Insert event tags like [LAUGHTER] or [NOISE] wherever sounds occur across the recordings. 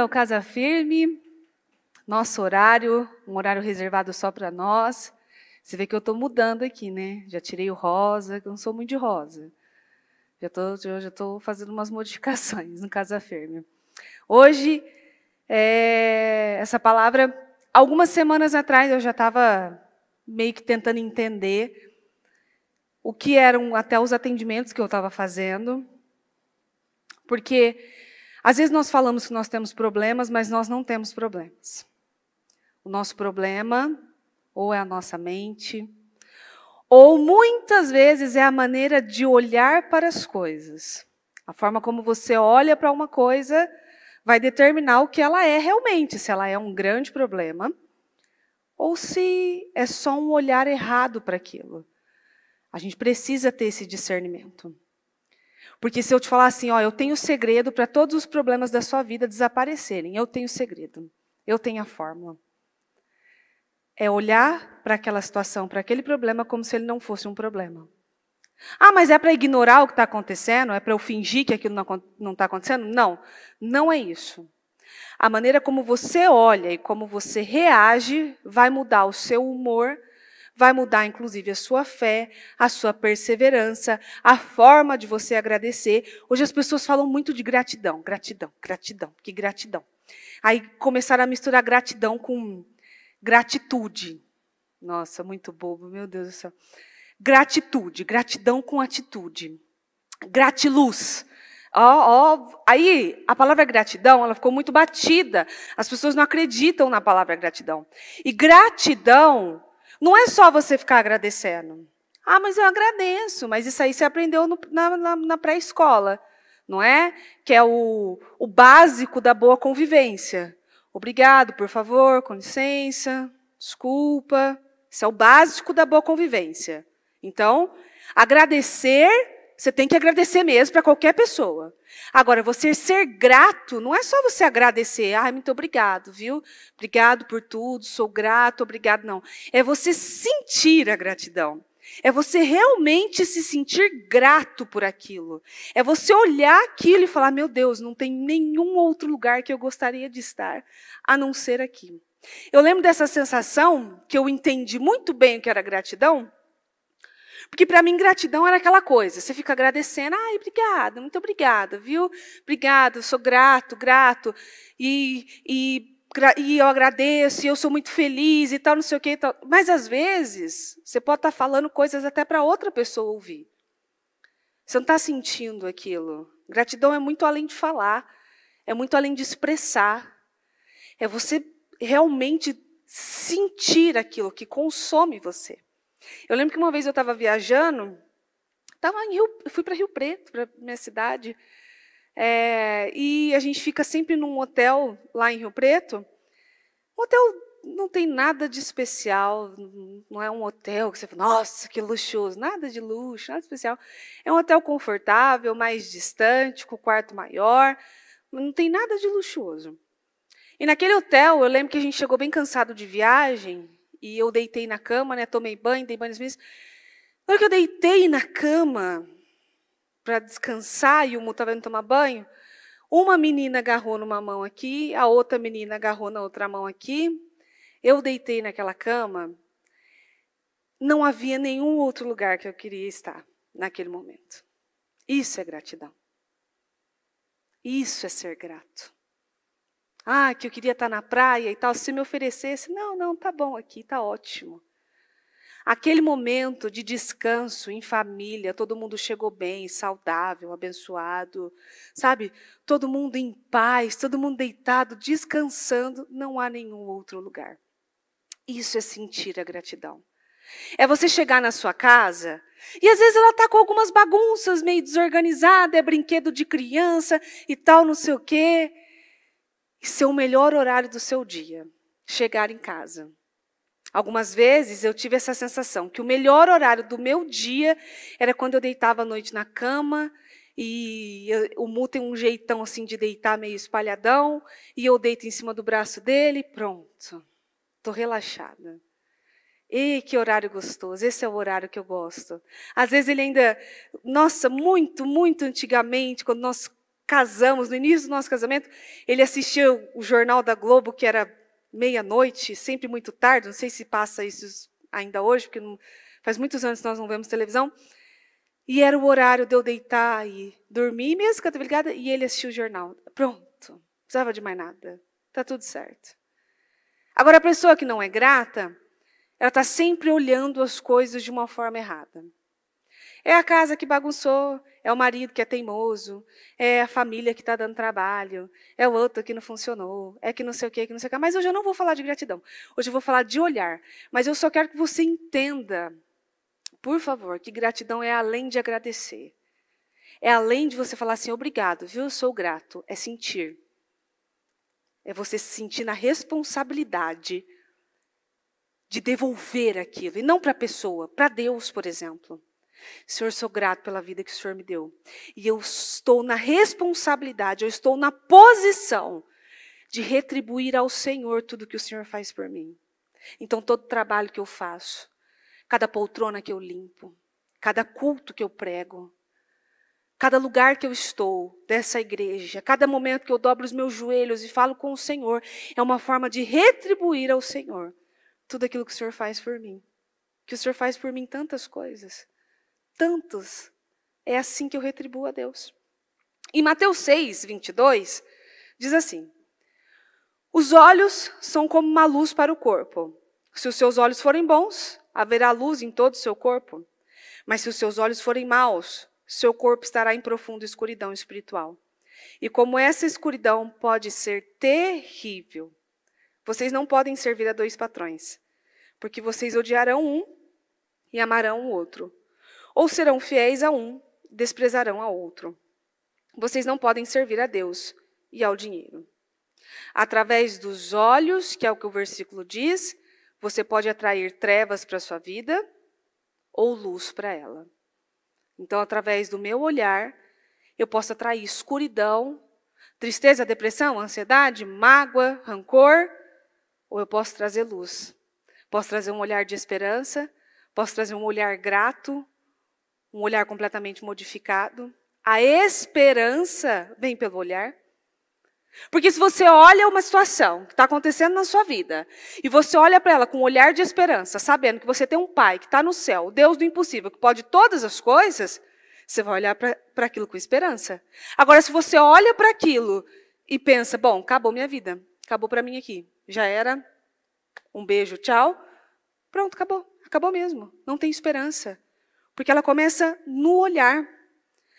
ao Casa Firme, nosso horário, um horário reservado só para nós. Você vê que eu estou mudando aqui, né? Já tirei o rosa, que eu não sou muito de rosa. Já estou já, fazendo umas [LAUGHS] modificações no Casa Firme. Hoje, é, essa palavra, algumas semanas atrás eu já estava meio que tentando entender o que eram até os atendimentos que eu estava fazendo, porque às vezes nós falamos que nós temos problemas, mas nós não temos problemas. O nosso problema ou é a nossa mente, ou muitas vezes é a maneira de olhar para as coisas. A forma como você olha para uma coisa vai determinar o que ela é realmente, se ela é um grande problema ou se é só um olhar errado para aquilo. A gente precisa ter esse discernimento. Porque se eu te falar assim, ó, eu tenho o segredo para todos os problemas da sua vida desaparecerem, eu tenho o segredo, eu tenho a fórmula. É olhar para aquela situação, para aquele problema, como se ele não fosse um problema. Ah, mas é para ignorar o que está acontecendo? É para eu fingir que aquilo não está acontecendo? Não, não é isso. A maneira como você olha e como você reage vai mudar o seu humor vai mudar inclusive a sua fé, a sua perseverança, a forma de você agradecer. Hoje as pessoas falam muito de gratidão, gratidão, gratidão, que gratidão. Aí começaram a misturar gratidão com gratitude. Nossa, muito bobo, meu Deus do céu. Gratitude, gratidão com atitude. Gratiluz. Ó, oh, oh. Aí, a palavra gratidão, ela ficou muito batida. As pessoas não acreditam na palavra gratidão. E gratidão não é só você ficar agradecendo. Ah, mas eu agradeço, mas isso aí você aprendeu no, na, na, na pré-escola, não é? Que é o, o básico da boa convivência. Obrigado, por favor, com licença, desculpa. Isso é o básico da boa convivência. Então, agradecer você tem que agradecer mesmo para qualquer pessoa. Agora, você ser grato, não é só você agradecer, ah, muito obrigado, viu? Obrigado por tudo, sou grato, obrigado, não. É você sentir a gratidão. É você realmente se sentir grato por aquilo. É você olhar aquilo e falar: meu Deus, não tem nenhum outro lugar que eu gostaria de estar a não ser aqui. Eu lembro dessa sensação que eu entendi muito bem o que era gratidão porque para mim, gratidão era aquela coisa. Você fica agradecendo. Ai, obrigada, muito obrigada, viu? Obrigada, sou grato, grato. E, e, e eu agradeço, e eu sou muito feliz e tal, não sei o quê. Tal. Mas às vezes, você pode estar tá falando coisas até para outra pessoa ouvir. Você não está sentindo aquilo. Gratidão é muito além de falar, é muito além de expressar. É você realmente sentir aquilo que consome você. Eu lembro que uma vez eu estava viajando, tava em Rio, fui para Rio Preto, para minha cidade, é, e a gente fica sempre num hotel lá em Rio Preto. O hotel não tem nada de especial, não é um hotel que você fala, nossa, que luxuoso, nada de luxo, nada de especial. É um hotel confortável, mais distante, com quarto maior, não tem nada de luxuoso. E naquele hotel, eu lembro que a gente chegou bem cansado de viagem, e eu deitei na cama, né? Tomei banho, dei banho nas minhas. Na hora que eu deitei na cama para descansar e o Mu estava tá indo tomar banho, uma menina agarrou numa mão aqui, a outra menina agarrou na outra mão aqui. Eu deitei naquela cama. Não havia nenhum outro lugar que eu queria estar naquele momento. Isso é gratidão. Isso é ser grato ah, que eu queria estar na praia e tal, se me oferecesse, não, não, tá bom aqui, tá ótimo. Aquele momento de descanso em família, todo mundo chegou bem, saudável, abençoado, sabe? Todo mundo em paz, todo mundo deitado, descansando, não há nenhum outro lugar. Isso é sentir a gratidão. É você chegar na sua casa e às vezes ela está com algumas bagunças meio desorganizada, é brinquedo de criança e tal, não sei o quê e ser o melhor horário do seu dia, chegar em casa. Algumas vezes eu tive essa sensação que o melhor horário do meu dia era quando eu deitava à noite na cama e eu, o Mu tem um jeitão assim de deitar meio espalhadão e eu deito em cima do braço dele, pronto, tô relaxada. E que horário gostoso, esse é o horário que eu gosto. Às vezes ele ainda, nossa, muito, muito antigamente, quando nós casamos, no início do nosso casamento, ele assistia o Jornal da Globo, que era meia-noite, sempre muito tarde, não sei se passa isso ainda hoje, porque não, faz muitos anos que nós não vemos televisão. E era o horário de eu deitar e dormir, mesmo que eu ligada, e ele assistiu o jornal. Pronto, não precisava de mais nada. está tudo certo. Agora, a pessoa que não é grata, ela está sempre olhando as coisas de uma forma errada. É a casa que bagunçou, é o marido que é teimoso, é a família que está dando trabalho, é o outro que não funcionou, é que não sei o que, que não sei o que. Mas hoje eu não vou falar de gratidão, hoje eu vou falar de olhar. Mas eu só quero que você entenda, por favor, que gratidão é além de agradecer. É além de você falar assim, obrigado, viu, eu sou grato. É sentir. É você se sentir na responsabilidade de devolver aquilo. E não para a pessoa, para Deus, por exemplo. Senhor, sou grato pela vida que o Senhor me deu. E eu estou na responsabilidade, eu estou na posição de retribuir ao Senhor tudo que o Senhor faz por mim. Então, todo trabalho que eu faço, cada poltrona que eu limpo, cada culto que eu prego, cada lugar que eu estou dessa igreja, cada momento que eu dobro os meus joelhos e falo com o Senhor, é uma forma de retribuir ao Senhor tudo aquilo que o Senhor faz por mim. Que o Senhor faz por mim tantas coisas tantos. É assim que eu retribuo a Deus. Em Mateus 6, 22, diz assim: Os olhos são como uma luz para o corpo. Se os seus olhos forem bons, haverá luz em todo o seu corpo. Mas se os seus olhos forem maus, seu corpo estará em profunda escuridão espiritual. E como essa escuridão pode ser terrível, vocês não podem servir a dois patrões, porque vocês odiarão um e amarão o outro. Ou serão fiéis a um, desprezarão a outro. Vocês não podem servir a Deus e ao dinheiro. Através dos olhos, que é o que o versículo diz, você pode atrair trevas para a sua vida ou luz para ela. Então, através do meu olhar, eu posso atrair escuridão, tristeza, depressão, ansiedade, mágoa, rancor, ou eu posso trazer luz. Posso trazer um olhar de esperança, posso trazer um olhar grato, um olhar completamente modificado. A esperança vem pelo olhar. Porque se você olha uma situação que está acontecendo na sua vida e você olha para ela com um olhar de esperança, sabendo que você tem um pai que está no céu, Deus do impossível, que pode todas as coisas, você vai olhar para aquilo com esperança. Agora, se você olha para aquilo e pensa, bom, acabou minha vida, acabou para mim aqui, já era, um beijo, tchau, pronto, acabou, acabou mesmo, não tem esperança. Porque ela começa no olhar.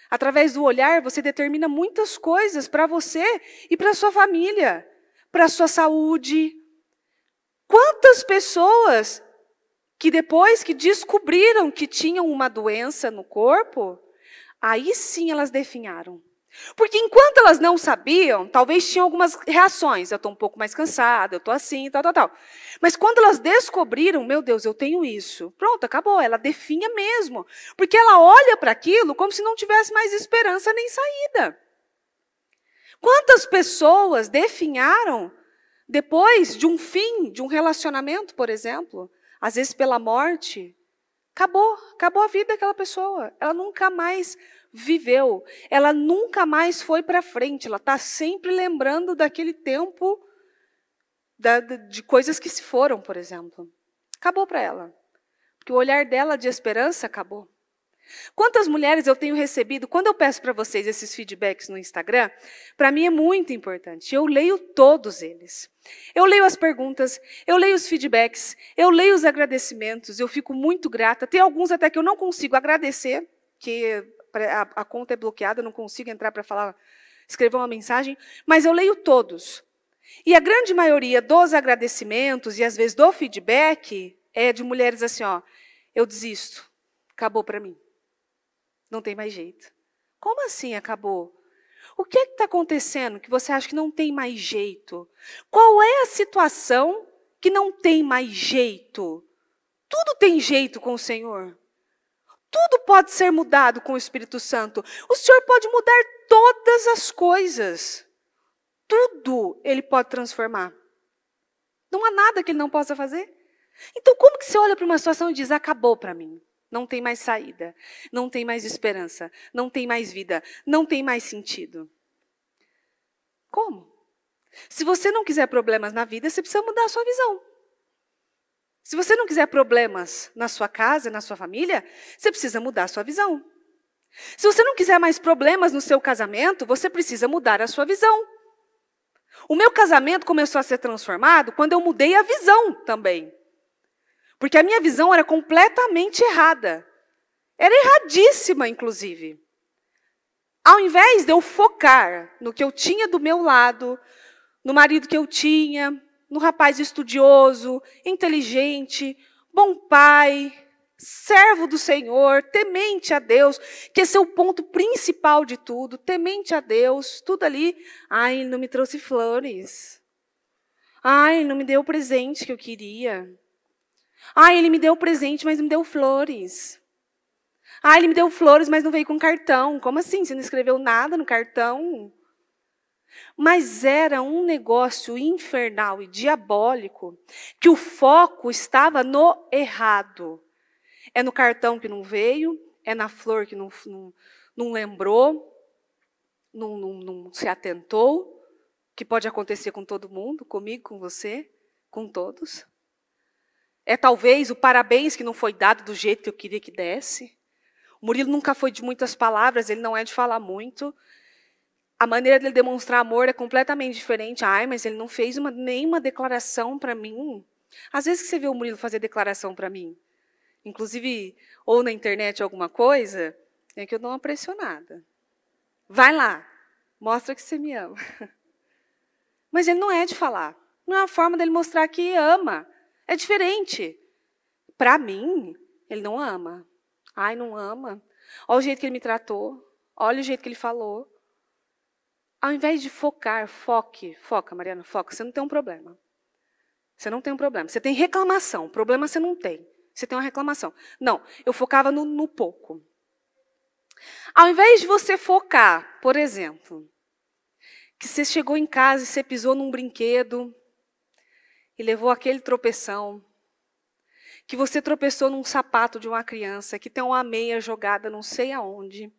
Através do olhar, você determina muitas coisas para você e para sua família, para sua saúde. Quantas pessoas que depois que descobriram que tinham uma doença no corpo, aí sim elas definharam. Porque enquanto elas não sabiam, talvez tinham algumas reações. Eu estou um pouco mais cansada, eu estou assim, tal, tal, tal. Mas quando elas descobriram, meu Deus, eu tenho isso. Pronto, acabou. Ela definha mesmo. Porque ela olha para aquilo como se não tivesse mais esperança nem saída. Quantas pessoas definharam depois de um fim, de um relacionamento, por exemplo? Às vezes pela morte. Acabou, acabou a vida daquela pessoa. Ela nunca mais viveu. Ela nunca mais foi para frente, ela está sempre lembrando daquele tempo da, de coisas que se foram, por exemplo. Acabou para ela. Porque o olhar dela de esperança acabou. Quantas mulheres eu tenho recebido? Quando eu peço para vocês esses feedbacks no Instagram, para mim é muito importante. Eu leio todos eles. Eu leio as perguntas, eu leio os feedbacks, eu leio os agradecimentos, eu fico muito grata. Tem alguns até que eu não consigo agradecer, que a, a, conta é bloqueada, não consigo entrar para falar, escrever uma mensagem, mas eu leio todos. E a grande maioria dos agradecimentos e às vezes do feedback é de mulheres assim, ó, eu desisto, acabou para mim, não tem mais jeito. Como assim acabou? O que é está acontecendo que você acha que não tem mais jeito? Qual é a situação que não tem mais jeito? Tudo tem jeito com o Senhor. Tudo pode ser mudado com o Espírito Santo. O Senhor pode mudar todas as coisas. Tudo ele pode transformar. Não há nada que ele não possa fazer. Então, como que você olha para uma situação e diz: acabou para mim? Não tem mais saída, não tem mais esperança, não tem mais vida, não tem mais sentido. Como? Se você não quiser problemas na vida, você precisa mudar a sua visão. Se você não quiser problemas na sua casa, na sua família, você precisa mudar a sua visão. Se você não quiser mais problemas no seu casamento, você precisa mudar a sua visão. O meu casamento começou a ser transformado quando eu mudei a visão também. Porque a minha visão era completamente errada. Era erradíssima, inclusive. Ao invés de eu focar no que eu tinha do meu lado, no marido que eu tinha, no rapaz estudioso, inteligente, bom pai, servo do Senhor, temente a Deus, que esse é o ponto principal de tudo, temente a Deus, tudo ali. Ai, ele não me trouxe flores. Ai, ele não me deu o presente que eu queria. Ai, ele me deu o presente, mas não me deu flores. Ai, ele me deu flores, mas não veio com cartão. Como assim? Você não escreveu nada no cartão? Mas era um negócio infernal e diabólico que o foco estava no errado. É no cartão que não veio, é na flor que não, não, não lembrou, não, não, não se atentou, que pode acontecer com todo mundo, comigo, com você, com todos. É talvez o parabéns que não foi dado do jeito que eu queria que desse. O Murilo nunca foi de muitas palavras, ele não é de falar muito, a maneira dele demonstrar amor é completamente diferente. Ai, mas ele não fez uma, nenhuma declaração para mim. Às vezes que você vê o Murilo fazer declaração para mim, inclusive ou na internet alguma coisa, é que eu dou uma pressionada. Vai lá, mostra que você me ama. [LAUGHS] Mas ele não é de falar. Não é a forma dele mostrar que ama. É diferente. Para mim, ele não ama. Ai, não ama. Olha o jeito que ele me tratou. Olha o jeito que ele falou. Ao invés de focar, foque, foca, Mariana, foca, você não tem um problema. Você não tem um problema. Você tem reclamação. Problema você não tem. Você tem uma reclamação. Não, eu focava no, no pouco. Ao invés de você focar, por exemplo, que você chegou em casa e você pisou num brinquedo e levou aquele tropeção, que você tropeçou num sapato de uma criança, que tem uma meia jogada não sei aonde,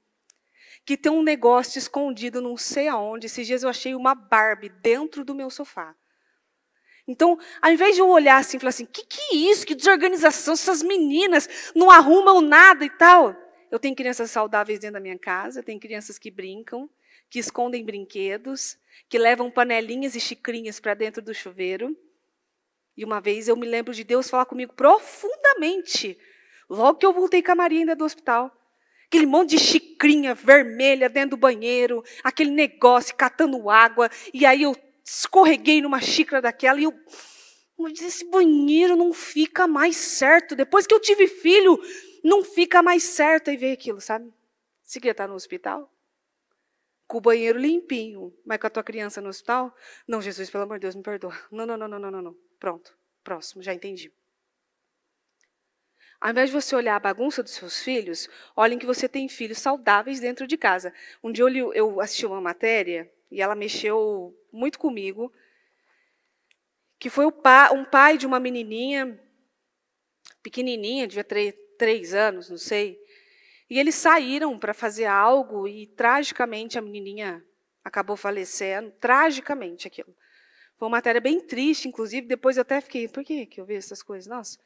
que tem um negócio escondido não sei aonde. Esses dias eu achei uma Barbie dentro do meu sofá. Então, ao invés de eu olhar assim e falar assim, que que é isso? Que desorganização, essas meninas não arrumam nada e tal. Eu tenho crianças saudáveis dentro da minha casa, tenho crianças que brincam, que escondem brinquedos, que levam panelinhas e xicrinhas para dentro do chuveiro. E uma vez eu me lembro de Deus falar comigo profundamente, logo que eu voltei com a Maria ainda do hospital aquele monte de xicrinha vermelha dentro do banheiro, aquele negócio catando água, e aí eu escorreguei numa xícara daquela e eu, eu disse, esse banheiro não fica mais certo. Depois que eu tive filho, não fica mais certo. Aí veio aquilo, sabe? Você queria estar no hospital? Com o banheiro limpinho, mas com a tua criança no hospital? Não, Jesus, pelo amor de Deus, me perdoa. Não, não, não, não, não, não. Pronto, próximo, já entendi. Ao invés de você olhar a bagunça dos seus filhos, olhem que você tem filhos saudáveis dentro de casa. Um dia eu, assisti uma matéria e ela mexeu muito comigo, que foi um pai de uma menininha, pequenininha, devia ter três anos, não sei, e eles saíram para fazer algo e, tragicamente, a menininha acabou falecendo, tragicamente aquilo. Foi uma matéria bem triste, inclusive, depois eu até fiquei, por que, que eu vi essas coisas? Nossa...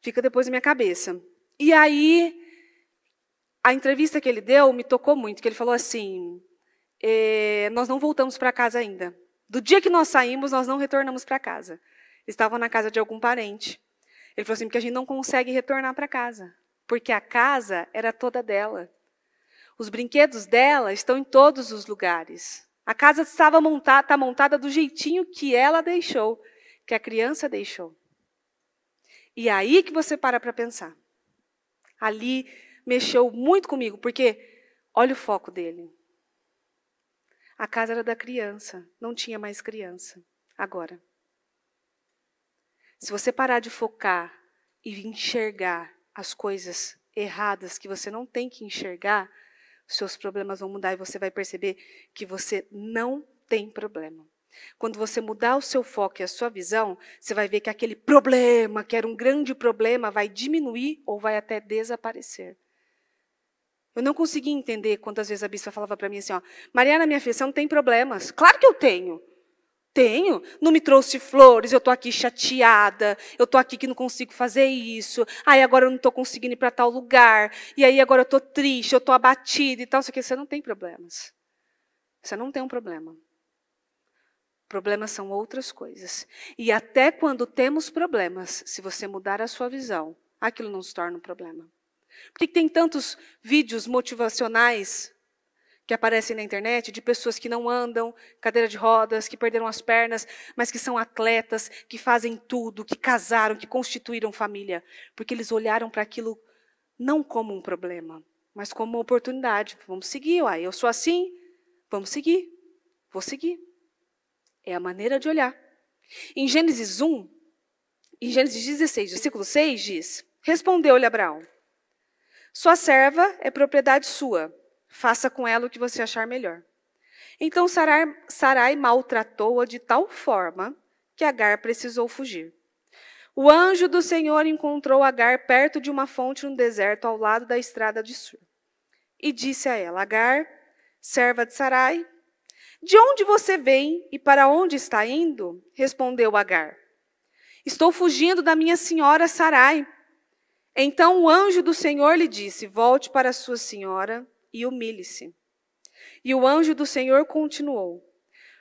Fica depois na minha cabeça. E aí, a entrevista que ele deu me tocou muito, que ele falou assim: eh, nós não voltamos para casa ainda. Do dia que nós saímos, nós não retornamos para casa. Estavam na casa de algum parente. Ele falou assim, porque a gente não consegue retornar para casa, porque a casa era toda dela. Os brinquedos dela estão em todos os lugares. A casa estava montada, tá montada do jeitinho que ela deixou, que a criança deixou. E é aí que você para para pensar. Ali mexeu muito comigo, porque olha o foco dele. A casa era da criança, não tinha mais criança. Agora, se você parar de focar e enxergar as coisas erradas que você não tem que enxergar, seus problemas vão mudar e você vai perceber que você não tem problema. Quando você mudar o seu foco e a sua visão, você vai ver que aquele problema, que era um grande problema, vai diminuir ou vai até desaparecer. Eu não conseguia entender quantas vezes a bispa falava para mim assim: ó, Mariana, minha filha, você não tem problemas. Claro que eu tenho. Tenho. Não me trouxe flores, eu estou aqui chateada, eu estou aqui que não consigo fazer isso. Aí agora eu não estou conseguindo ir para tal lugar. E aí agora eu estou triste, eu estou abatida e tal. você não tem problemas. Você não tem um problema. Problemas são outras coisas. E até quando temos problemas, se você mudar a sua visão, aquilo não se torna um problema. Por que tem tantos vídeos motivacionais que aparecem na internet de pessoas que não andam, cadeira de rodas, que perderam as pernas, mas que são atletas, que fazem tudo, que casaram, que constituíram família, porque eles olharam para aquilo não como um problema, mas como uma oportunidade. Vamos seguir, uai, eu sou assim, vamos seguir, vou seguir. É a maneira de olhar. Em Gênesis 1, em Gênesis 16, versículo 6, diz: Respondeu-lhe Abraão: Sua serva é propriedade sua, faça com ela o que você achar melhor. Então Sarai, Sarai maltratou-a de tal forma que Agar precisou fugir. O anjo do Senhor encontrou Agar perto de uma fonte no deserto, ao lado da estrada de Sur. E disse a ela: Agar, serva de Sarai, de onde você vem e para onde está indo? Respondeu Agar. Estou fugindo da minha senhora Sarai. Então o anjo do Senhor lhe disse: Volte para sua senhora e humilhe-se. E o anjo do Senhor continuou: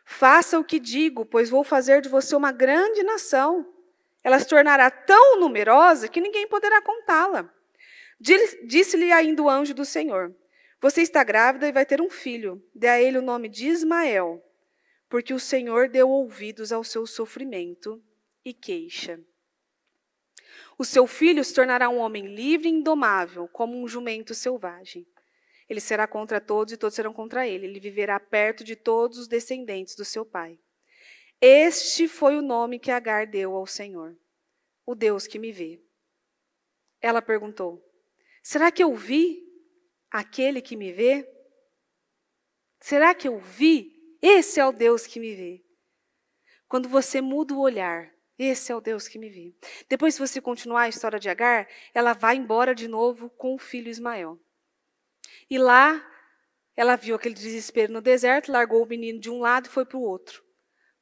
Faça o que digo, pois vou fazer de você uma grande nação. Ela se tornará tão numerosa que ninguém poderá contá-la. Disse-lhe ainda o anjo do Senhor: você está grávida e vai ter um filho. Dê a ele o nome de Ismael, porque o Senhor deu ouvidos ao seu sofrimento e queixa. O seu filho se tornará um homem livre e indomável, como um jumento selvagem. Ele será contra todos e todos serão contra ele. Ele viverá perto de todos os descendentes do seu pai. Este foi o nome que Agar deu ao Senhor, o Deus que me vê. Ela perguntou: Será que eu vi aquele que me vê? Será que eu vi? Esse é o Deus que me vê. Quando você muda o olhar, esse é o Deus que me vê. Depois, se você continuar a história de Agar, ela vai embora de novo com o filho Ismael. E lá, ela viu aquele desespero no deserto, largou o menino de um lado e foi para o outro,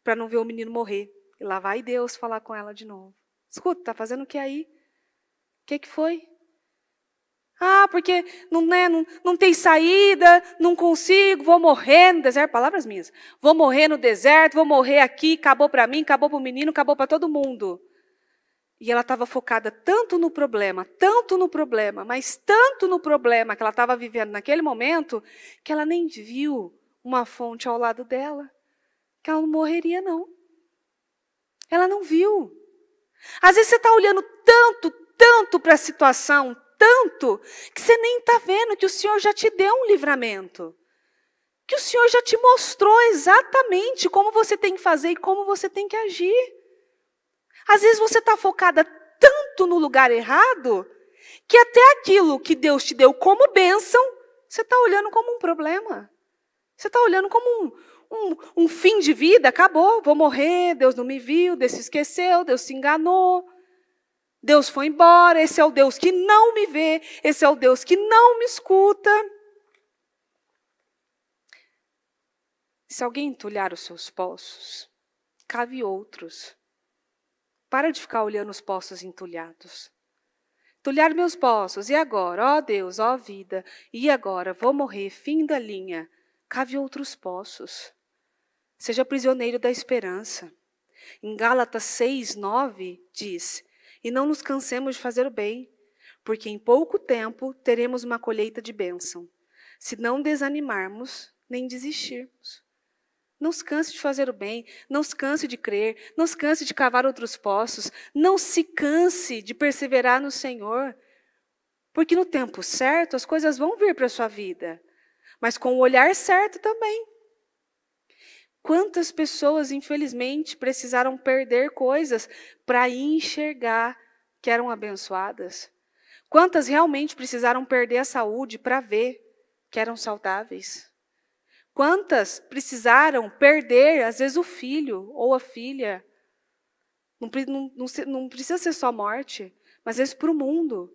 para não ver o menino morrer. E lá vai Deus falar com ela de novo. Escuta, está fazendo o que aí? O que, que foi? Ah, porque não, né, não, não tem saída, não consigo, vou morrer no deserto. Palavras minhas. Vou morrer no deserto, vou morrer aqui, acabou para mim, acabou para o menino, acabou para todo mundo. E ela estava focada tanto no problema, tanto no problema, mas tanto no problema que ela estava vivendo naquele momento, que ela nem viu uma fonte ao lado dela, que ela não morreria, não. Ela não viu. Às vezes você está olhando tanto, tanto para a situação, tanto que você nem está vendo que o Senhor já te deu um livramento. Que o Senhor já te mostrou exatamente como você tem que fazer e como você tem que agir. Às vezes você está focada tanto no lugar errado que até aquilo que Deus te deu como bênção, você está olhando como um problema. Você está olhando como um, um, um, fim de vida, acabou, vou morrer, Deus não me viu, Deus se esqueceu, Deus se enganou. Deus foi embora, esse é o Deus que não me vê, esse é o Deus que não me escuta. Se alguém entulhar os seus poços, cave outros. Para de ficar olhando os poços entulhados. Entulhar meus poços, e agora? Ó oh Deus, ó oh vida, e agora? Vou morrer, fim da linha. Cave outros poços. Seja prisioneiro da esperança. Em Gálatas 6, 9, diz: e não nos cansemos de fazer o bem, porque em pouco tempo teremos uma colheita de bênção, se não desanimarmos nem desistirmos. Não se canse de fazer o bem, não se canse de crer, não se canse de cavar outros poços, não se canse de perseverar no Senhor, porque no tempo certo as coisas vão vir para a sua vida, mas com o olhar certo também. Quantas pessoas, infelizmente, precisaram perder coisas para enxergar que eram abençoadas? Quantas realmente precisaram perder a saúde para ver que eram saudáveis? Quantas precisaram perder, às vezes, o filho ou a filha? Não, não, não precisa ser só morte, mas às vezes para o mundo,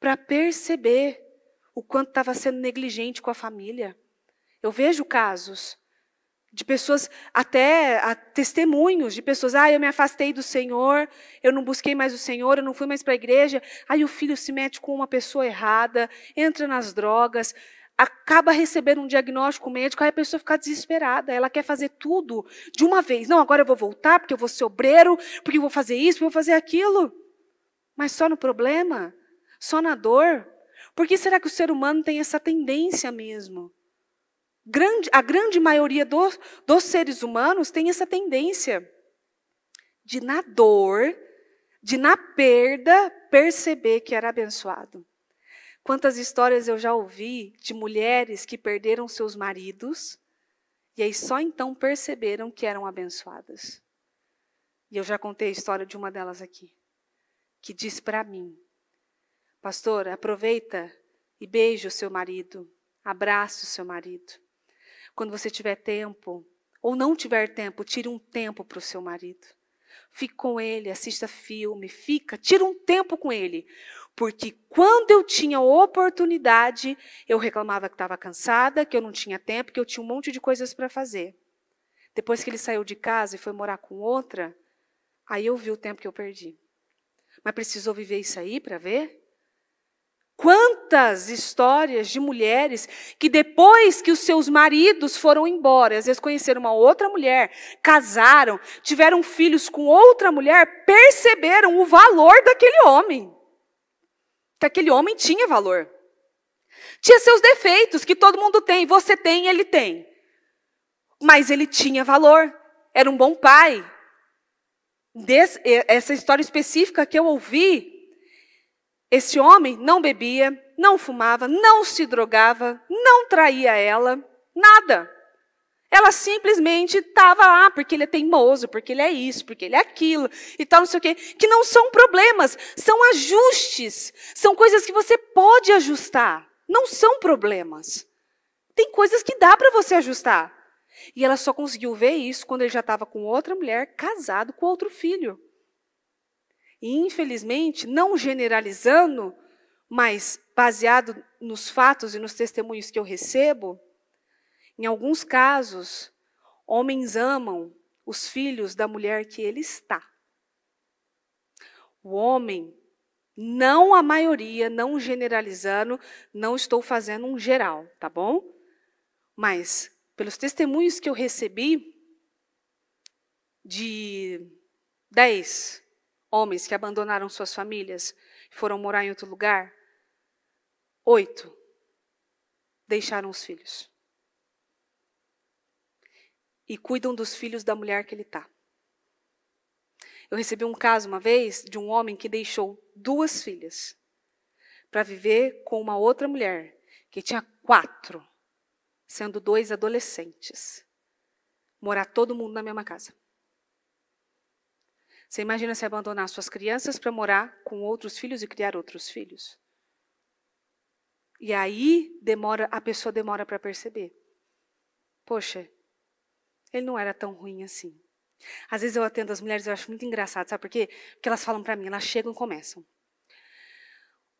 para perceber o quanto estava sendo negligente com a família. Eu vejo casos de pessoas, até a, testemunhos de pessoas, ah, eu me afastei do Senhor, eu não busquei mais o Senhor, eu não fui mais para a igreja, aí o filho se mete com uma pessoa errada, entra nas drogas, acaba recebendo um diagnóstico médico, aí a pessoa fica desesperada, ela quer fazer tudo de uma vez. Não, agora eu vou voltar, porque eu vou ser obreiro, porque eu vou fazer isso, porque vou fazer aquilo. Mas só no problema, só na dor. Por que será que o ser humano tem essa tendência mesmo? grande, a grande maioria dos, dos seres humanos tem essa tendência de, na dor, de, na perda, perceber que era abençoado. Quantas histórias eu já ouvi de mulheres que perderam seus maridos e aí só então perceberam que eram abençoadas. E eu já contei a história de uma delas aqui, que diz para mim: Pastor, aproveita e beija o seu marido, abraça o seu marido quando você tiver tempo, ou não tiver tempo, tire um tempo para o seu marido. Fique com ele, assista filme, fica, tira um tempo com ele. Porque quando eu tinha oportunidade, eu reclamava que estava cansada, que eu não tinha tempo, que eu tinha um monte de coisas para fazer. Depois que ele saiu de casa e foi morar com outra, aí eu vi o tempo que eu perdi. Mas precisou viver isso aí para ver? Quantas histórias de mulheres que depois que os seus maridos foram embora, às vezes conheceram uma outra mulher, casaram, tiveram filhos com outra mulher, perceberam o valor daquele homem. Que aquele homem tinha valor. Tinha seus defeitos, que todo mundo tem, você tem, ele tem. Mas ele tinha valor, era um bom pai. Des essa história específica que eu ouvi esse homem não bebia, não fumava, não se drogava, não traía ela, nada. Ela simplesmente estava lá, porque ele é teimoso, porque ele é isso, porque ele é aquilo, e tal, não sei o quê. Que não são problemas, são ajustes. São coisas que você pode ajustar. Não são problemas. Tem coisas que dá para você ajustar. E ela só conseguiu ver isso quando ele já estava com outra mulher, casado com outro filho. E, infelizmente, não generalizando, mas baseado nos fatos e nos testemunhos que eu recebo, em alguns casos, homens amam os filhos da mulher que ele está. O homem, não a maioria, não generalizando, não estou fazendo um geral, tá bom? Mas, pelos testemunhos que eu recebi, de 10, Homens que abandonaram suas famílias e foram morar em outro lugar. Oito deixaram os filhos. E cuidam dos filhos da mulher que ele está. Eu recebi um caso uma vez de um homem que deixou duas filhas para viver com uma outra mulher que tinha quatro, sendo dois adolescentes. Morar todo mundo na mesma casa. Você imagina se abandonar suas crianças para morar com outros filhos e criar outros filhos? E aí demora, a pessoa demora para perceber. Poxa, ele não era tão ruim assim. Às vezes eu atendo as mulheres, eu acho muito engraçado, sabe por quê? Porque elas falam para mim, elas chegam e começam.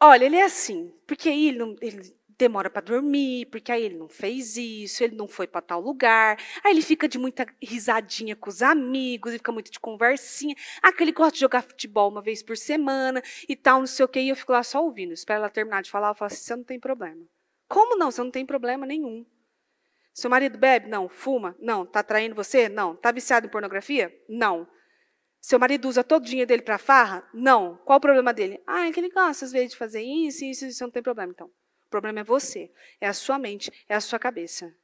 Olha, ele é assim, porque ele, não, ele demora para dormir, porque aí ele não fez isso, ele não foi para tal lugar. Aí ele fica de muita risadinha com os amigos, ele fica muito de conversinha. Ah, que ele gosta de jogar futebol uma vez por semana e tal, não sei o quê. E eu fico lá só ouvindo. Espero ela terminar de falar, eu falo assim: você não tem problema. Como não? Você não tem problema nenhum. Seu marido bebe? Não. Fuma? Não. Tá traindo você? Não. Tá viciado em pornografia? Não. Seu marido usa todo o dinheiro dele para farra? Não. Qual o problema dele? Ah, é que ele gosta às vezes de fazer isso, isso, isso, não tem problema, então. O problema é você, é a sua mente, é a sua cabeça.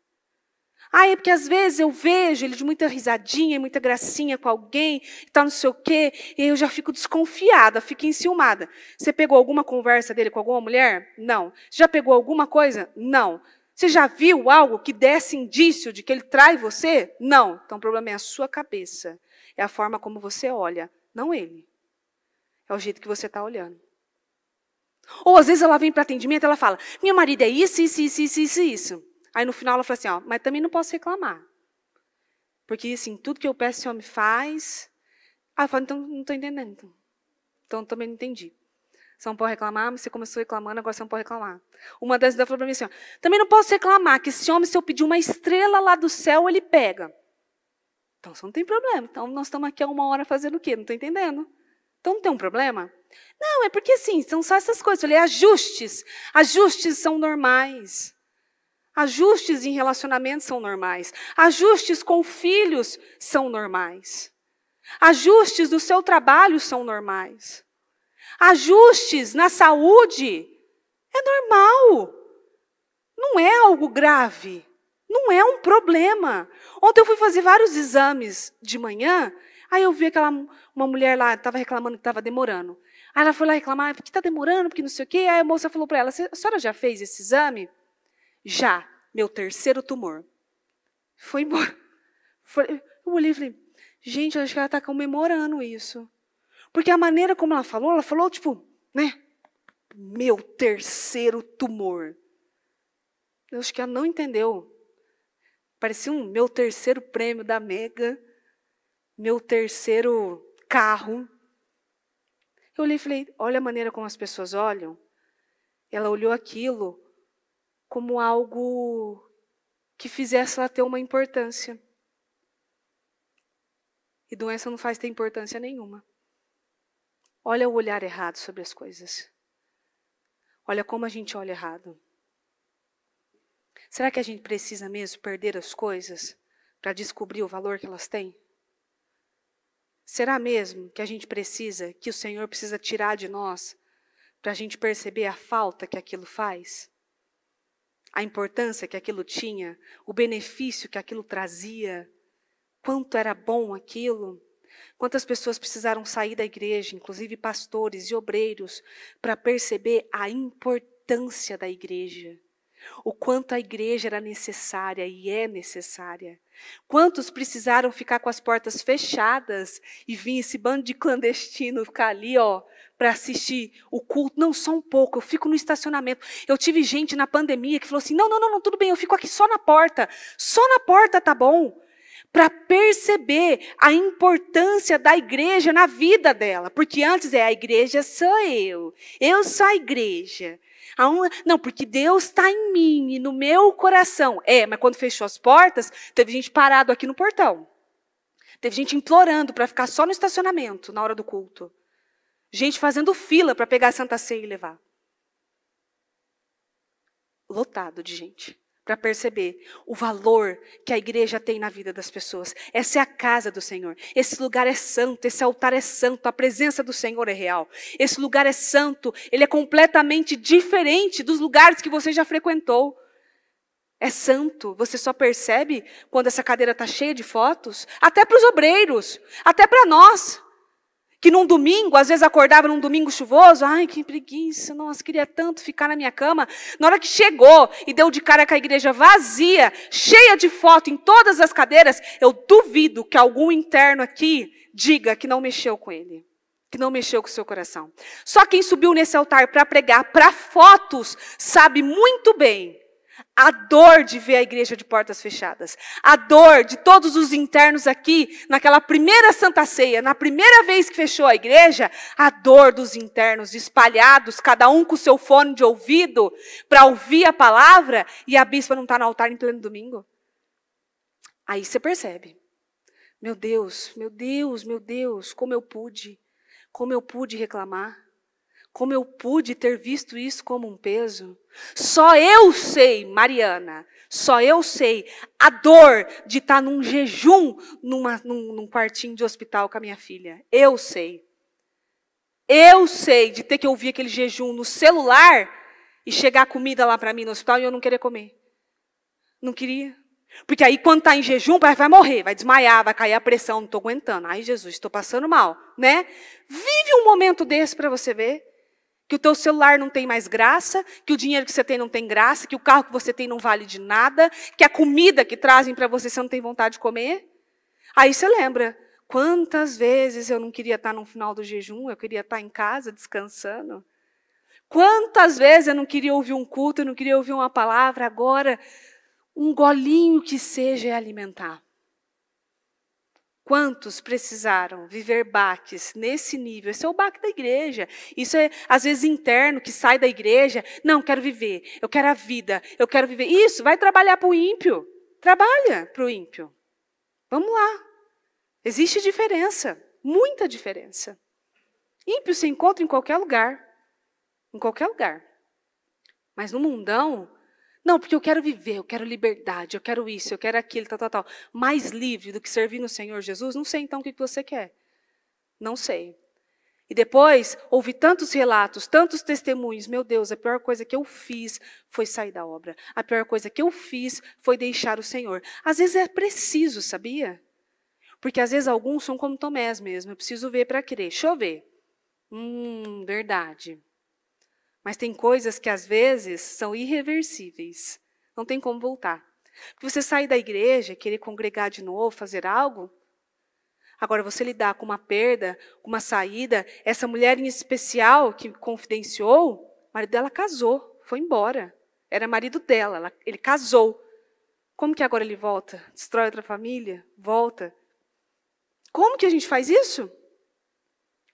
Ah, é porque às vezes eu vejo ele de muita risadinha, muita gracinha com alguém, está não sei o quê, e eu já fico desconfiada, fico enciumada. Você pegou alguma conversa dele com alguma mulher? Não. Já pegou alguma coisa? Não. Você já viu algo que desse indício de que ele trai você? Não. Então o problema é a sua cabeça. É a forma como você olha, não ele. É o jeito que você está olhando. Ou às vezes ela vem para atendimento, ela fala: "Meu marido é isso, isso, isso, isso, isso, isso". Aí no final ela fala assim: "Ó, mas também não posso reclamar". Porque assim, tudo que eu peço esse homem faz. Ah, eu falo, então não estou entendendo. Então. também não entendi. Você não pode reclamar, mas você começou reclamando, agora você não pode reclamar. Uma das delas falou para mim assim: ó, também não posso reclamar que esse homem, se eu pedir uma estrela lá do céu, ele pega. Então, você não tem problema. Então, nós estamos aqui há uma hora fazendo o quê? Não estou entendendo. Então não tem um problema? Não, é porque assim, são só essas coisas. Eu falei, ajustes. Ajustes são normais. Ajustes em relacionamentos são normais. Ajustes com filhos são normais. Ajustes no seu trabalho são normais. Ajustes na saúde é normal. Não é algo grave. Não é um problema. Ontem eu fui fazer vários exames de manhã Aí eu vi aquela uma mulher lá, estava reclamando que estava demorando. Aí ela foi lá reclamar, ah, porque está demorando, porque não sei o quê. Aí a moça falou para ela, a senhora já fez esse exame? Já, meu terceiro tumor. Foi embora. [LAUGHS] Foi, eu olhei e falei, gente, acho que ela está comemorando isso. Porque a maneira como ela falou, ela falou tipo, né? Meu terceiro tumor. Eu acho que ela não entendeu. Parecia um meu terceiro prêmio da Mega meu terceiro carro. Eu olhei e falei: olha a maneira como as pessoas olham. Ela olhou aquilo como algo que fizesse ela ter uma importância. E doença não faz ter importância nenhuma. Olha o olhar errado sobre as coisas. Olha como a gente olha errado. Será que a gente precisa mesmo perder as coisas para descobrir o valor que elas têm? Será mesmo que a gente precisa, que o Senhor precisa tirar de nós, para a gente perceber a falta que aquilo faz? A importância que aquilo tinha, o benefício que aquilo trazia, quanto era bom aquilo? Quantas pessoas precisaram sair da igreja, inclusive pastores e obreiros, para perceber a importância da igreja? o quanto a igreja era necessária e é necessária. Quantos precisaram ficar com as portas fechadas e vir esse bando de clandestino ficar ali, ó, para assistir o culto? Não, só um pouco, eu fico no estacionamento. Eu tive gente na pandemia que falou assim: não, não, não, não tudo bem, eu fico aqui só na porta. Só na porta tá bom. Para perceber a importância da igreja na vida dela. Porque antes é a igreja sou eu, eu sou a igreja não, porque Deus está em mim e no meu coração. É, mas quando fechou as portas, teve gente parado aqui no portão. Teve gente implorando para ficar só no estacionamento na hora do culto. Gente fazendo fila para pegar a Santa Ceia e levar. Lotado de gente para perceber o valor que a igreja tem na vida das pessoas. Essa é a casa do Senhor. Esse lugar é santo, esse altar é santo, a presença do Senhor é real. Esse lugar é santo, ele é completamente diferente dos lugares que você já frequentou. É santo, você só percebe quando essa cadeira está cheia de fotos, até para os obreiros, até para nós que num domingo, às vezes acordava num domingo chuvoso, ai, que preguiça, nossa, queria tanto ficar na minha cama. Na hora que chegou e deu de cara com a igreja vazia, cheia de foto em todas as cadeiras, eu duvido que algum interno aqui diga que não mexeu com ele, que não mexeu com o seu coração. Só quem subiu nesse altar para pregar para fotos sabe muito bem a dor de ver a igreja de portas fechadas. A dor de todos os internos aqui, naquela primeira Santa Ceia, na primeira vez que fechou a igreja, a dor dos internos espalhados, cada um com seu fone de ouvido, para ouvir a palavra, e a bispa não está no altar em pleno domingo. Aí você percebe. Meu Deus, meu Deus, meu Deus, como eu pude, como eu pude reclamar. Como eu pude ter visto isso como um peso? Só eu sei, Mariana, só eu sei a dor de estar tá num jejum numa, num, num quartinho de hospital com a minha filha. Eu sei. Eu sei de ter que ouvir aquele jejum no celular e chegar a comida lá para mim no hospital e eu não querer comer. Não queria. Porque aí, quando está em jejum, vai, vai morrer, vai desmaiar, vai cair a pressão, não estou aguentando. Ai, Jesus, estou passando mal, né? Vive um momento desse para você ver que o teu celular não tem mais graça, que o dinheiro que você tem não tem graça, que o carro que você tem não vale de nada, que a comida que trazem para você você não tem vontade de comer. Aí você lembra, quantas vezes eu não queria estar tá no final do jejum, eu queria estar tá em casa descansando. Quantas vezes eu não queria ouvir um culto, eu não queria ouvir uma palavra, agora um golinho que seja é alimentar. Quantos precisaram viver baques nesse nível? Esse é o baque da igreja. Isso é, às vezes, interno, que sai da igreja. Não, quero viver. Eu quero a vida. Eu quero viver. Isso, vai trabalhar para o ímpio. Trabalha para o ímpio. Vamos lá. Existe diferença. Muita diferença. Ímpio se encontra em qualquer lugar. Em qualquer lugar. Mas no mundão, não, porque eu quero viver, eu quero liberdade, eu quero isso, eu quero aquilo, tal, tal, tal. Mais livre do que servir no Senhor Jesus? Não sei então o que você quer. Não sei. E depois, ouvi tantos relatos, tantos testemunhos. Meu Deus, a pior coisa que eu fiz foi sair da obra. A pior coisa que eu fiz foi deixar o Senhor. Às vezes é preciso, sabia? Porque às vezes alguns são como Tomés mesmo. Eu preciso ver para crer. Deixa eu ver. Hum, verdade. Mas tem coisas que às vezes são irreversíveis. Não tem como voltar. Porque você sair da igreja, querer congregar de novo, fazer algo. Agora, você lidar com uma perda, com uma saída. Essa mulher em especial que confidenciou, o marido dela casou, foi embora. Era marido dela, ela, ele casou. Como que agora ele volta? Destrói outra família? Volta? Como que a gente faz isso?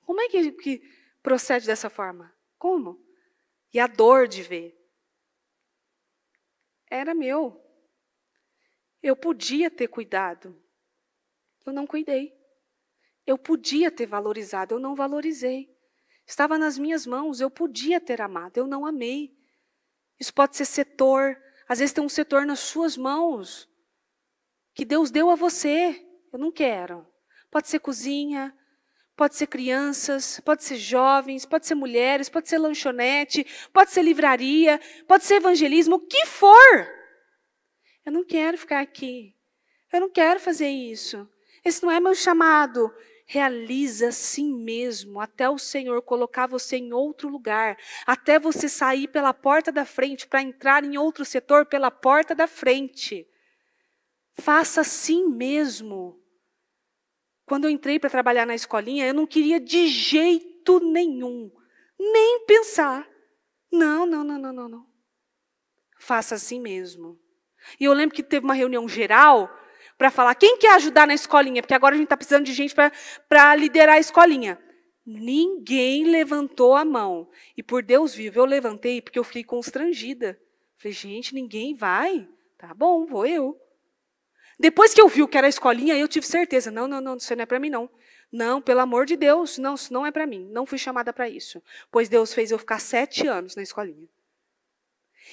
Como é que, que procede dessa forma? Como? e a dor de ver. Era meu. Eu podia ter cuidado. Eu não cuidei. Eu podia ter valorizado, eu não valorizei. Estava nas minhas mãos, eu podia ter amado, eu não amei. Isso pode ser setor, às vezes tem um setor nas suas mãos que Deus deu a você. Eu não quero. Pode ser cozinha, Pode ser crianças, pode ser jovens, pode ser mulheres, pode ser lanchonete, pode ser livraria, pode ser evangelismo, o que for. Eu não quero ficar aqui. Eu não quero fazer isso. Esse não é meu chamado. Realiza assim mesmo, até o Senhor colocar você em outro lugar, até você sair pela porta da frente para entrar em outro setor pela porta da frente. Faça assim mesmo. Quando eu entrei para trabalhar na escolinha, eu não queria de jeito nenhum, nem pensar. Não, não, não, não, não, não. Faça assim mesmo. E eu lembro que teve uma reunião geral para falar quem quer ajudar na escolinha, porque agora a gente está precisando de gente para liderar a escolinha. Ninguém levantou a mão. E por Deus vivo, eu levantei porque eu fiquei constrangida. Falei, gente, ninguém vai. Tá bom, vou eu. Depois que eu vi o que era a escolinha, eu tive certeza: não, não, não, isso não é para mim, não. Não, pelo amor de Deus, não, isso não é para mim. Não fui chamada para isso. Pois Deus fez eu ficar sete anos na escolinha.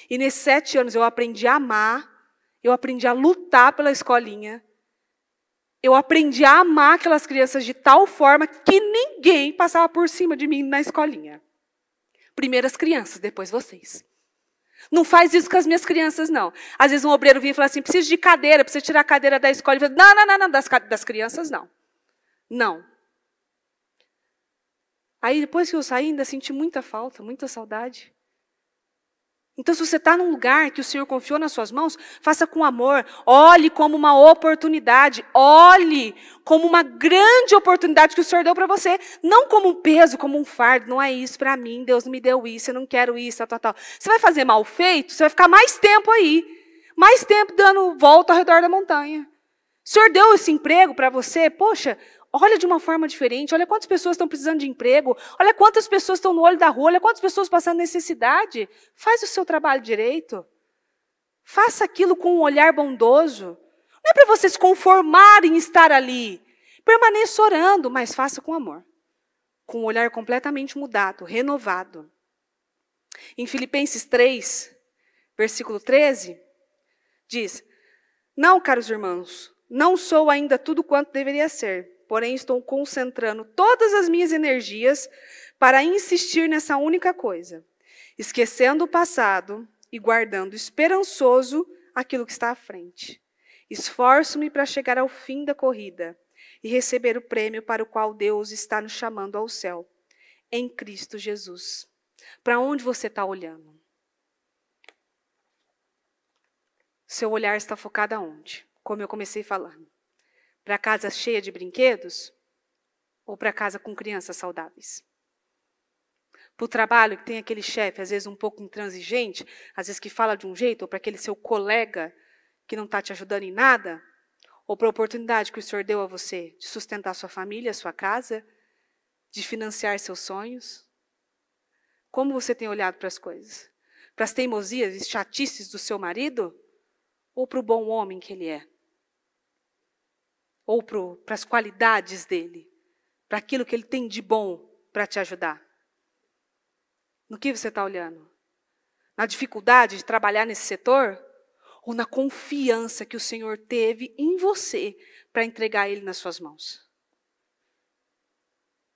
E nesses sete anos eu aprendi a amar, eu aprendi a lutar pela escolinha, eu aprendi a amar aquelas crianças de tal forma que ninguém passava por cima de mim na escolinha. Primeiras crianças, depois vocês. Não faz isso com as minhas crianças, não. Às vezes um obreiro vinha e fala assim: preciso de cadeira, preciso tirar a cadeira da escola. Fala, não, não, não, não, das, das crianças, não. Não. Aí depois que eu saí, ainda senti muita falta, muita saudade. Então, se você está num lugar que o Senhor confiou nas suas mãos, faça com amor. Olhe como uma oportunidade. Olhe como uma grande oportunidade que o Senhor deu para você. Não como um peso, como um fardo. Não é isso para mim. Deus não me deu isso. Eu não quero isso. Tal, tal, tal. Você vai fazer mal feito, você vai ficar mais tempo aí. Mais tempo dando volta ao redor da montanha. O Senhor deu esse emprego para você. Poxa, Olha de uma forma diferente, olha quantas pessoas estão precisando de emprego, olha quantas pessoas estão no olho da rua, olha quantas pessoas passando necessidade. Faz o seu trabalho direito. Faça aquilo com um olhar bondoso. Não é para vocês se em estar ali. Permaneça orando, mas faça com amor. Com um olhar completamente mudado, renovado. Em Filipenses 3, versículo 13, diz: Não, caros irmãos, não sou ainda tudo quanto deveria ser porém estou concentrando todas as minhas energias para insistir nessa única coisa, esquecendo o passado e guardando esperançoso aquilo que está à frente. Esforço-me para chegar ao fim da corrida e receber o prêmio para o qual Deus está nos chamando ao céu, em Cristo Jesus. Para onde você está olhando? Seu olhar está focado aonde? Como eu comecei falando. Para casa cheia de brinquedos ou para casa com crianças saudáveis? Para o trabalho que tem aquele chefe, às vezes um pouco intransigente, às vezes que fala de um jeito, ou para aquele seu colega que não está te ajudando em nada, ou para a oportunidade que o Senhor deu a você de sustentar sua família, sua casa, de financiar seus sonhos? Como você tem olhado para as coisas? Para as teimosias e chatices do seu marido? Ou para o bom homem que ele é? ou para as qualidades dele, para aquilo que ele tem de bom para te ajudar. No que você está olhando? Na dificuldade de trabalhar nesse setor? Ou na confiança que o Senhor teve em você para entregar ele nas suas mãos?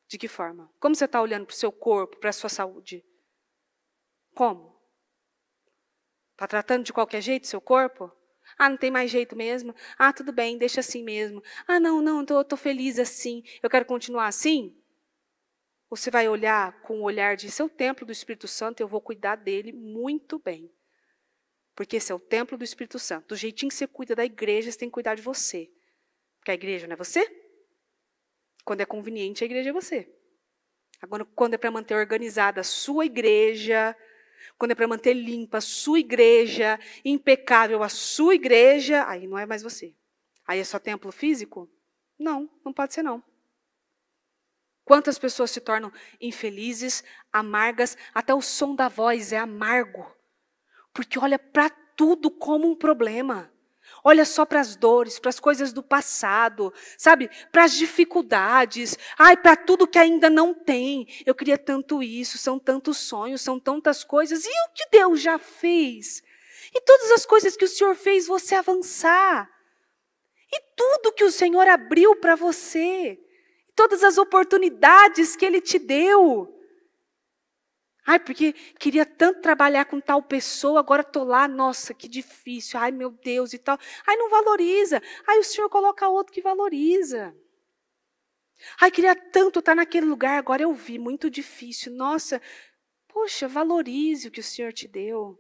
De que forma? Como você está olhando para o seu corpo, para a sua saúde? Como? Está tratando de qualquer jeito seu corpo? Ah, não tem mais jeito mesmo? Ah, tudo bem, deixa assim mesmo. Ah, não, não, tô, tô feliz assim. Eu quero continuar assim? você vai olhar com o olhar de seu é templo do Espírito Santo, eu vou cuidar dele muito bem. Porque esse é o templo do Espírito Santo. Do jeitinho que você cuida da igreja, você tem que cuidar de você. Porque a igreja não é você? Quando é conveniente, a igreja é você. Agora, quando é para manter organizada a sua igreja, quando é para manter limpa a sua igreja, impecável a sua igreja, aí não é mais você. Aí é só templo físico? Não, não pode ser não. Quantas pessoas se tornam infelizes, amargas, até o som da voz é amargo. Porque olha para tudo como um problema olha só para as dores, para as coisas do passado, sabe? Para as dificuldades, ai, para tudo que ainda não tem. Eu queria tanto isso, são tantos sonhos, são tantas coisas. E o que Deus já fez? E todas as coisas que o Senhor fez você avançar. E tudo que o Senhor abriu para você. Todas as oportunidades que Ele te deu. Ai, porque queria tanto trabalhar com tal pessoa, agora estou lá, nossa, que difícil, ai meu Deus e tal. Ai, não valoriza. Ai, o senhor coloca outro que valoriza. Ai, queria tanto estar naquele lugar, agora eu vi, muito difícil. Nossa, poxa, valorize o que o senhor te deu.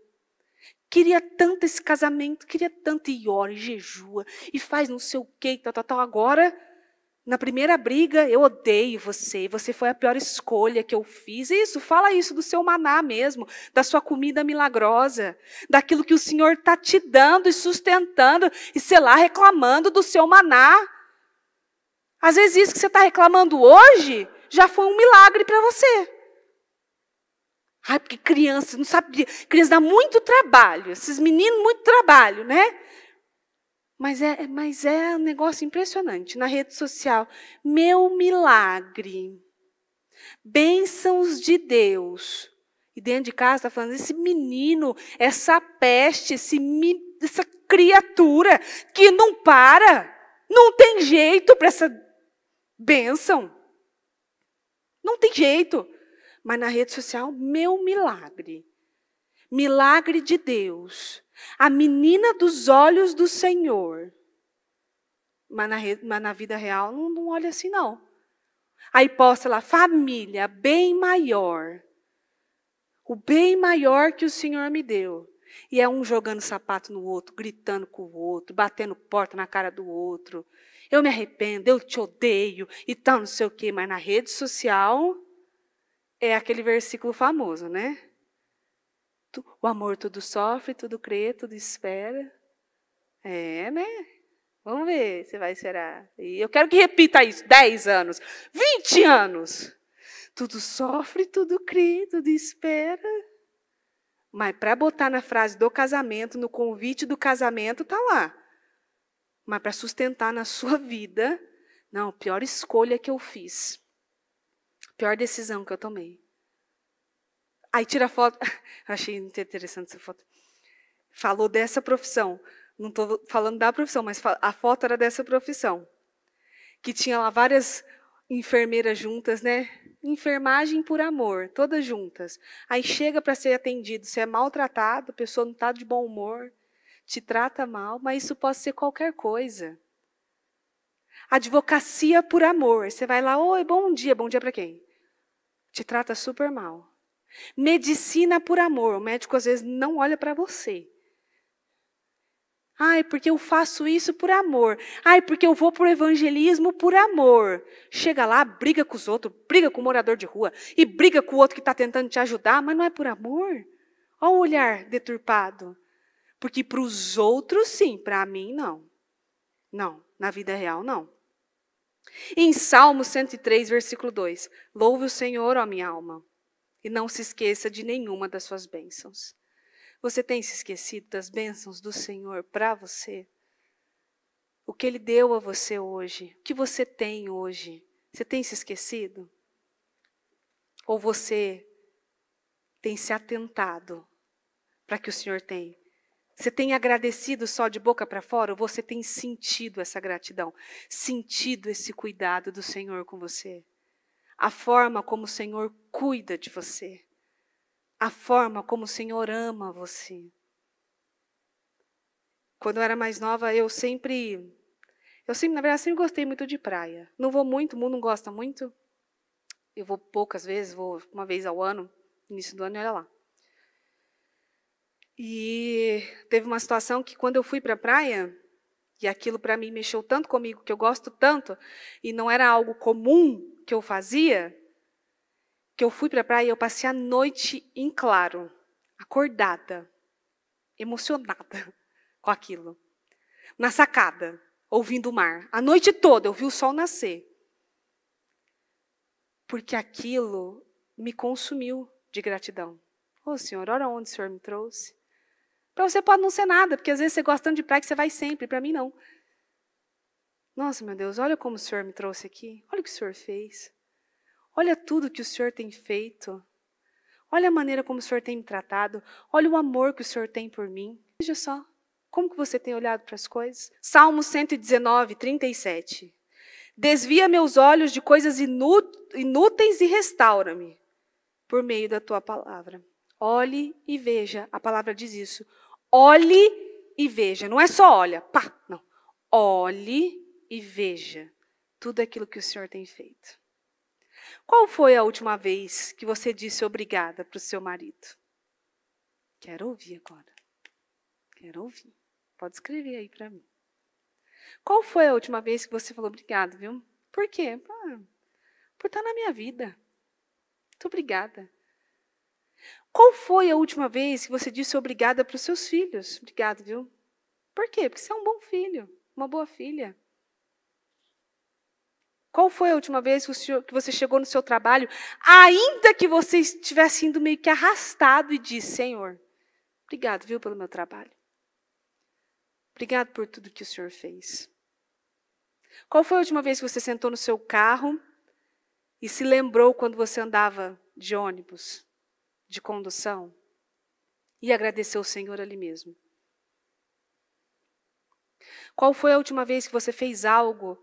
Queria tanto esse casamento, queria tanto e ora e jejua e faz não sei o que, tal, tal, tal. Agora na primeira briga, eu odeio você, você foi a pior escolha que eu fiz. Isso, fala isso do seu maná mesmo, da sua comida milagrosa, daquilo que o Senhor está te dando e sustentando, e sei lá, reclamando do seu maná. Às vezes, isso que você está reclamando hoje já foi um milagre para você. Ai, porque criança, não sabia. Criança dá muito trabalho, esses meninos, muito trabalho, né? Mas é, mas é um negócio impressionante. Na rede social, meu milagre, bênçãos de Deus. E dentro de casa está falando: esse menino, essa peste, esse, essa criatura que não para, não tem jeito para essa bênção. Não tem jeito. Mas na rede social, meu milagre milagre de Deus, a menina dos olhos do Senhor. Mas na, mas na vida real não, não olha assim, não. Aí posta lá, família, bem maior. O bem maior que o Senhor me deu. E é um jogando sapato no outro, gritando com o outro, batendo porta na cara do outro. Eu me arrependo, eu te odeio e tal, não sei o quê. Mas na rede social é aquele versículo famoso, né? o amor tudo sofre, tudo crê, tudo espera. É, né? Vamos ver se vai esperar. E eu quero que repita isso: 10 anos, 20 anos. Tudo sofre, tudo crê, tudo espera. Mas para botar na frase do casamento, no convite do casamento, tá lá. Mas para sustentar na sua vida, não, pior escolha que eu fiz. Pior decisão que eu tomei. Aí tira a foto. [LAUGHS] Achei interessante essa foto. Falou dessa profissão. Não estou falando da profissão, mas a foto era dessa profissão. Que tinha lá várias enfermeiras juntas, né? Enfermagem por amor, todas juntas. Aí chega para ser atendido, você é maltratado, a pessoa não está de bom humor, te trata mal, mas isso pode ser qualquer coisa. Advocacia por amor. Você vai lá, oi, bom dia. Bom dia para quem? Te trata super mal. Medicina por amor. O médico às vezes não olha para você. Ai, porque eu faço isso por amor. Ai, porque eu vou para o evangelismo por amor. Chega lá, briga com os outros, briga com o morador de rua e briga com o outro que está tentando te ajudar, mas não é por amor. Olha o olhar deturpado. Porque para os outros, sim, para mim, não. Não, na vida real, não. Em Salmo 103, versículo 2: Louve o Senhor, ó minha alma e não se esqueça de nenhuma das suas bênçãos. Você tem se esquecido das bênçãos do Senhor para você? O que Ele deu a você hoje? O que você tem hoje? Você tem se esquecido? Ou você tem se atentado para que o Senhor tem? Você tem agradecido só de boca para fora ou você tem sentido essa gratidão? Sentido esse cuidado do Senhor com você? a forma como o Senhor cuida de você, a forma como o Senhor ama você. Quando eu era mais nova, eu sempre. Eu sempre, na verdade, sempre gostei muito de praia. Não vou muito, o mundo não gosta muito. Eu vou poucas vezes, vou uma vez ao ano, início do ano, e olha lá. E teve uma situação que quando eu fui para a praia, e aquilo para mim mexeu tanto comigo, que eu gosto tanto, e não era algo comum que eu fazia, que eu fui para a praia e eu passei a noite em claro, acordada, emocionada [LAUGHS] com aquilo. Na sacada, ouvindo o mar. A noite toda eu vi o sol nascer. Porque aquilo me consumiu de gratidão. Ô oh, Senhor, ora onde o Senhor me trouxe. Para você pode não ser nada, porque às vezes você gosta tanto de praia que você vai sempre, para mim não. Nossa, meu Deus, olha como o Senhor me trouxe aqui. Olha o que o Senhor fez. Olha tudo que o Senhor tem feito. Olha a maneira como o Senhor tem me tratado. Olha o amor que o Senhor tem por mim. Veja só, como que você tem olhado para as coisas? Salmo 119, 37. Desvia meus olhos de coisas inúteis e restaura-me por meio da tua palavra. Olhe e veja, a palavra diz isso. Olhe e veja. Não é só olha, pá, não. Olhe e veja tudo aquilo que o Senhor tem feito. Qual foi a última vez que você disse obrigada para o seu marido? Quero ouvir agora. Quero ouvir. Pode escrever aí para mim. Qual foi a última vez que você falou obrigado, viu? Por quê? Ah, por estar tá na minha vida. Muito obrigada. Qual foi a última vez que você disse obrigada para os seus filhos? Obrigado, viu? Por quê? Porque você é um bom filho, uma boa filha. Qual foi a última vez que você chegou no seu trabalho, ainda que você estivesse indo meio que arrastado e disse, Senhor, obrigado, viu, pelo meu trabalho. Obrigado por tudo que o Senhor fez. Qual foi a última vez que você sentou no seu carro e se lembrou quando você andava de ônibus? de condução e agradecer o Senhor ali mesmo. Qual foi a última vez que você fez algo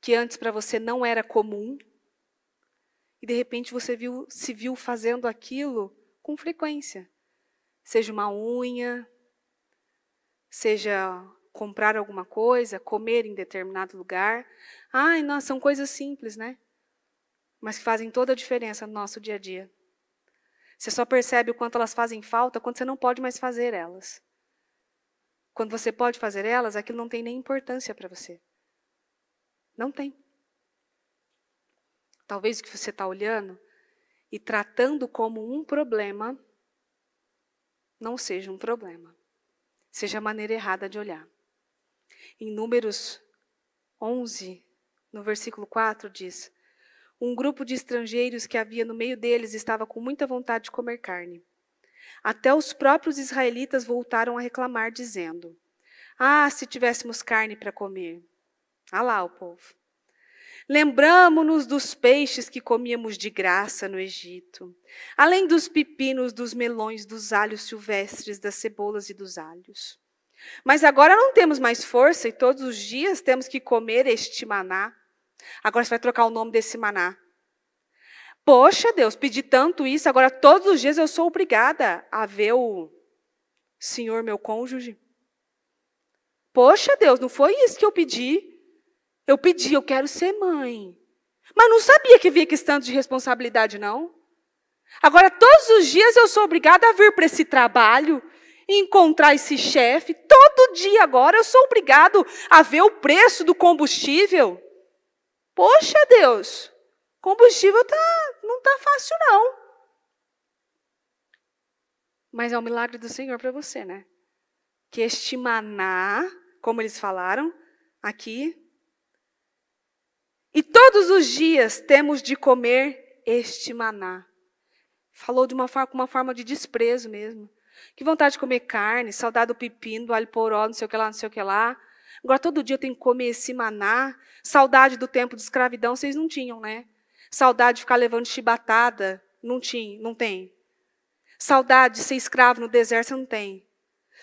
que antes para você não era comum e de repente você viu, se viu fazendo aquilo com frequência? Seja uma unha, seja comprar alguma coisa, comer em determinado lugar. Ai, nossa, são coisas simples, né? Mas que fazem toda a diferença no nosso dia a dia. Você só percebe o quanto elas fazem falta quando você não pode mais fazer elas. Quando você pode fazer elas, aquilo não tem nem importância para você. Não tem. Talvez o que você está olhando e tratando como um problema não seja um problema. Seja a maneira errada de olhar. Em Números 11, no versículo 4, diz: um grupo de estrangeiros que havia no meio deles estava com muita vontade de comer carne. Até os próprios israelitas voltaram a reclamar, dizendo: Ah, se tivéssemos carne para comer! Ah lá o povo. Lembramo-nos dos peixes que comíamos de graça no Egito, além dos pepinos, dos melões, dos alhos silvestres, das cebolas e dos alhos. Mas agora não temos mais força e todos os dias temos que comer este maná Agora você vai trocar o nome desse maná. Poxa, Deus, pedi tanto isso, agora todos os dias eu sou obrigada a ver o Senhor meu cônjuge. Poxa, Deus, não foi isso que eu pedi. Eu pedi, eu quero ser mãe. Mas não sabia que vinha que tanto de responsabilidade, não. Agora, todos os dias eu sou obrigada a vir para esse trabalho, encontrar esse chefe. Todo dia agora eu sou obrigado a ver o preço do combustível. Poxa, Deus, combustível tá, não tá fácil, não. Mas é um milagre do Senhor para você, né? Que este maná, como eles falaram aqui, e todos os dias temos de comer este maná. Falou de uma forma, uma forma de desprezo mesmo. Que vontade de comer carne, saudade do pepino, do alho poró, não sei o que lá, não sei o que lá. Agora, todo dia eu tenho que comer esse maná. Saudade do tempo de escravidão, vocês não tinham, né? Saudade de ficar levando chibatada, não tinha, não tem. Saudade de ser escravo no deserto, você não tem.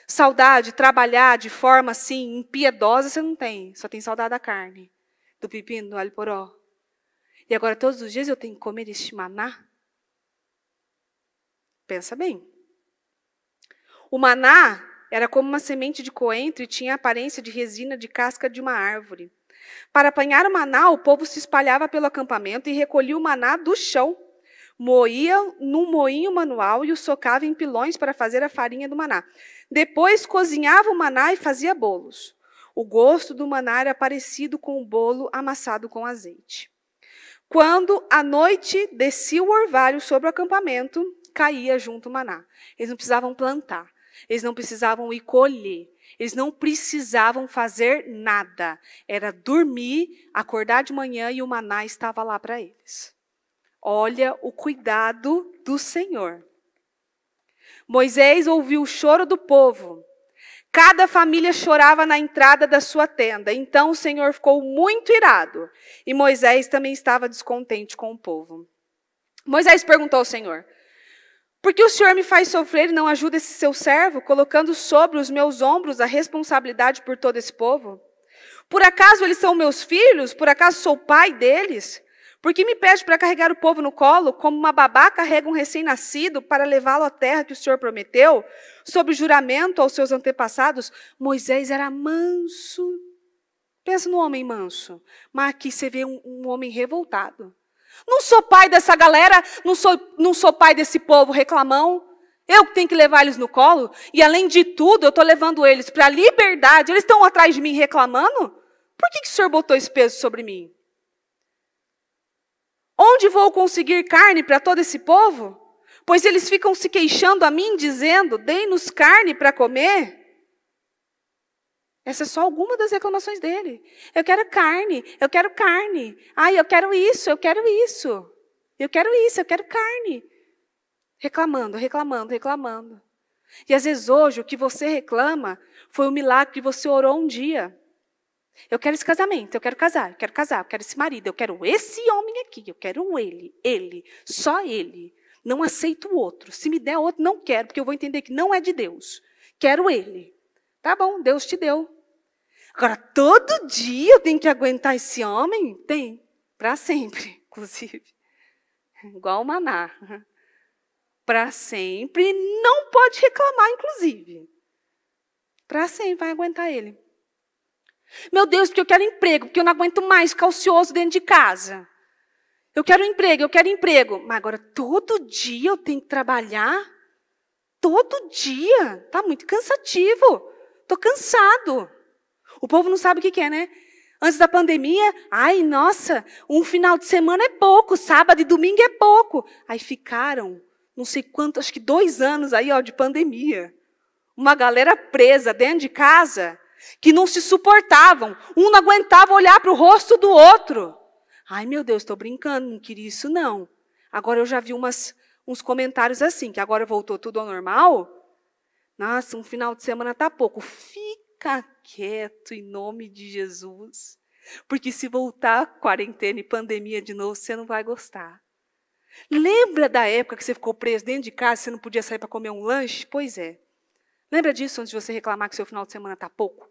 Saudade de trabalhar de forma assim, impiedosa, você não tem. Só tem saudade da carne, do pepino, do alho poró. E agora todos os dias eu tenho que comer este maná? Pensa bem. O maná era como uma semente de coentro e tinha a aparência de resina de casca de uma árvore. Para apanhar o maná, o povo se espalhava pelo acampamento e recolhia o maná do chão. Moía num moinho manual e o socava em pilões para fazer a farinha do maná. Depois cozinhava o maná e fazia bolos. O gosto do maná era parecido com o bolo amassado com azeite. Quando à noite descia o orvalho sobre o acampamento, caía junto o maná. Eles não precisavam plantar. Eles não precisavam ir colher. Eles não precisavam fazer nada. Era dormir, acordar de manhã e o maná estava lá para eles. Olha o cuidado do Senhor. Moisés ouviu o choro do povo. Cada família chorava na entrada da sua tenda. Então o Senhor ficou muito irado. E Moisés também estava descontente com o povo. Moisés perguntou ao Senhor: porque o Senhor me faz sofrer e não ajuda esse seu servo, colocando sobre os meus ombros a responsabilidade por todo esse povo? Por acaso eles são meus filhos? Por acaso sou pai deles? Por que me pede para carregar o povo no colo, como uma babá carrega um recém-nascido para levá-lo à terra que o Senhor prometeu, sob juramento aos seus antepassados? Moisés era manso. Pensa no homem manso. Mas aqui você vê um, um homem revoltado. Não sou pai dessa galera, não sou, não sou pai desse povo reclamão. Eu tenho que levar eles no colo. E além de tudo, eu estou levando eles para a liberdade. Eles estão atrás de mim reclamando? Por que, que o Senhor botou esse peso sobre mim? Onde vou conseguir carne para todo esse povo? Pois eles ficam se queixando a mim, dizendo: Dei-nos carne para comer. Essa é só alguma das reclamações dele. Eu quero carne, eu quero carne. Ai, eu quero isso, eu quero isso. Eu quero isso, eu quero carne. Reclamando, reclamando, reclamando. E às vezes hoje o que você reclama foi o milagre que você orou um dia. Eu quero esse casamento, eu quero casar, eu quero casar, eu quero esse marido, eu quero esse homem aqui, eu quero ele, ele, só ele. Não aceito o outro. Se me der outro, não quero, porque eu vou entender que não é de Deus. Quero ele. Tá bom, Deus te deu. Agora, todo dia eu tenho que aguentar esse homem? Tem. Para sempre, [LAUGHS] inclusive. Igual o maná. Para sempre. Não pode reclamar, inclusive. Para sempre vai aguentar ele. Meu Deus, porque eu quero emprego, porque eu não aguento mais ficar ocioso dentro de casa. Eu quero emprego, eu quero emprego. Mas agora todo dia eu tenho que trabalhar. Todo dia. Está muito cansativo. Estou cansado. O povo não sabe o que quer, é, né? Antes da pandemia, ai, nossa, um final de semana é pouco, sábado e domingo é pouco. Aí ficaram, não sei quanto, acho que dois anos aí, ó, de pandemia. Uma galera presa dentro de casa, que não se suportavam. Um não aguentava olhar para o rosto do outro. Ai, meu Deus, estou brincando, não queria isso, não. Agora eu já vi umas, uns comentários assim, que agora voltou tudo ao normal. Nossa, um final de semana tá pouco. Fica ficar quieto em nome de Jesus. Porque se voltar quarentena e pandemia de novo, você não vai gostar. Lembra da época que você ficou preso dentro de casa, você não podia sair para comer um lanche? Pois é. Lembra disso antes de você reclamar que seu final de semana está pouco?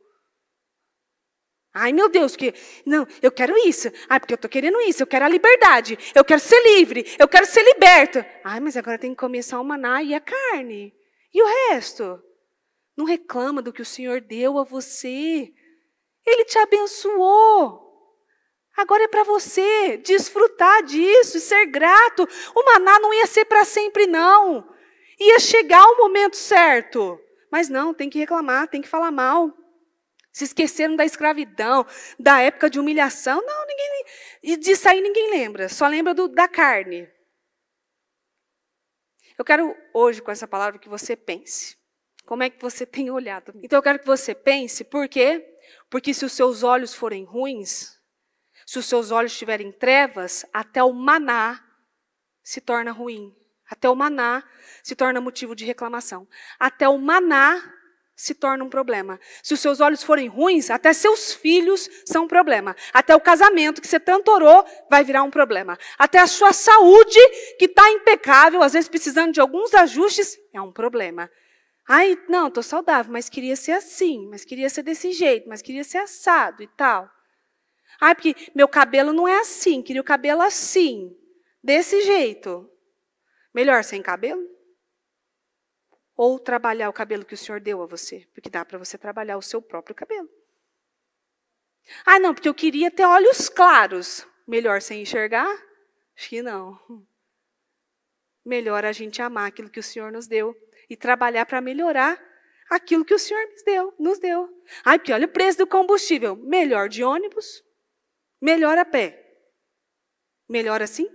Ai, meu Deus, que não, eu quero isso. Ai, porque eu estou querendo isso, eu quero a liberdade, eu quero ser livre, eu quero ser liberta. Ai, mas agora tem que comer só o maná e a carne. E o resto? Não reclama do que o Senhor deu a você. Ele te abençoou. Agora é para você desfrutar disso e ser grato. O maná não ia ser para sempre, não. Ia chegar o momento certo. Mas não, tem que reclamar, tem que falar mal. Se esqueceram da escravidão, da época de humilhação. Não, ninguém. E disso aí ninguém lembra, só lembra do, da carne. Eu quero hoje, com essa palavra, que você pense. Como é que você [LAUGHS] tem olhado? Então eu quero que você pense, por quê? Porque se os seus olhos forem ruins, se os seus olhos tiverem trevas, até o maná se torna ruim. Até o maná se torna motivo de reclamação. Até o maná se torna um problema. Se os seus olhos forem ruins, até seus filhos são um problema. Até o casamento que você tanto orou vai virar um problema. Até a sua saúde, que está impecável, às vezes precisando de alguns ajustes, é um problema. Ai, não, estou saudável, mas queria ser assim, mas queria ser desse jeito, mas queria ser assado e tal. Ai, porque meu cabelo não é assim, queria o cabelo assim, desse jeito. Melhor sem cabelo? Ou trabalhar o cabelo que o Senhor deu a você, porque dá para você trabalhar o seu próprio cabelo. Ah, não, porque eu queria ter olhos claros. Melhor sem enxergar? Acho que não. Melhor a gente amar aquilo que o Senhor nos deu e trabalhar para melhorar aquilo que o Senhor nos deu, nos deu. Ai, porque olha o preço do combustível. Melhor de ônibus, melhor a pé. Melhor assim?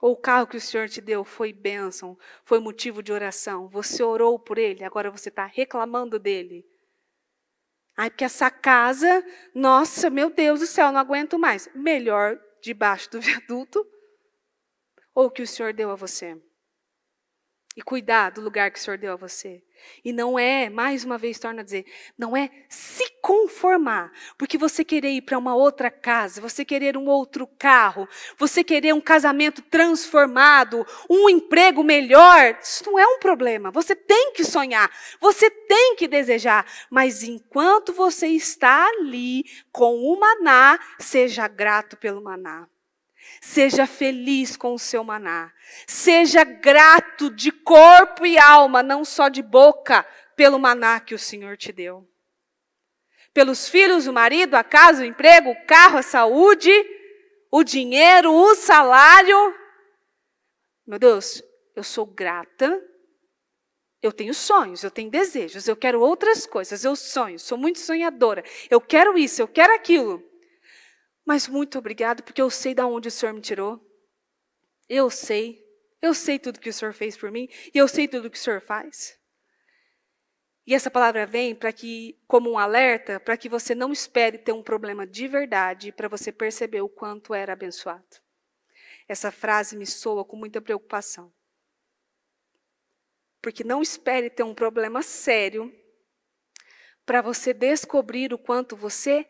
Ou o carro que o Senhor te deu foi bênção, foi motivo de oração, você orou por ele, agora você está reclamando dele. Ai, porque essa casa, nossa, meu Deus do céu, não aguento mais. Melhor debaixo do [LAUGHS] viaduto ou o que o Senhor deu a você e cuidar do lugar que o Senhor deu a você. E não é, mais uma vez torna a dizer, não é se conformar, porque você querer ir para uma outra casa, você querer um outro carro, você querer um casamento transformado, um emprego melhor, isso não é um problema. Você tem que sonhar, você tem que desejar, mas enquanto você está ali com o maná, seja grato pelo maná. Seja feliz com o seu maná. Seja grato de corpo e alma, não só de boca, pelo maná que o Senhor te deu. Pelos filhos, o marido, a casa, o emprego, o carro, a saúde, o dinheiro, o salário. Meu Deus, eu sou grata. Eu tenho sonhos, eu tenho desejos, eu quero outras coisas, eu sonho, sou muito sonhadora. Eu quero isso, eu quero aquilo. Mas muito obrigado, porque eu sei de onde o Senhor me tirou. Eu sei. Eu sei tudo que o Senhor fez por mim e eu sei tudo que o Senhor faz. E essa palavra vem para que, como um alerta, para que você não espere ter um problema de verdade para você perceber o quanto era abençoado. Essa frase me soa com muita preocupação. Porque não espere ter um problema sério para você descobrir o quanto você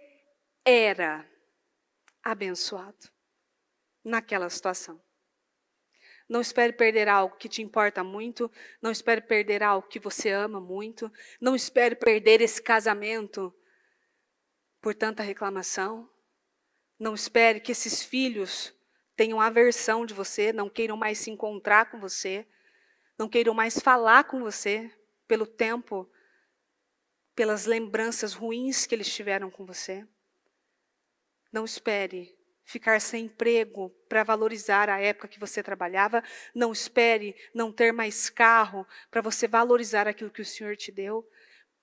era abençoado naquela situação. Não espere perder algo que te importa muito, não espere perder algo que você ama muito, não espere perder esse casamento por tanta reclamação. Não espere que esses filhos tenham aversão de você, não queiram mais se encontrar com você, não queiram mais falar com você pelo tempo, pelas lembranças ruins que eles tiveram com você. Não espere ficar sem emprego para valorizar a época que você trabalhava. Não espere não ter mais carro para você valorizar aquilo que o Senhor te deu.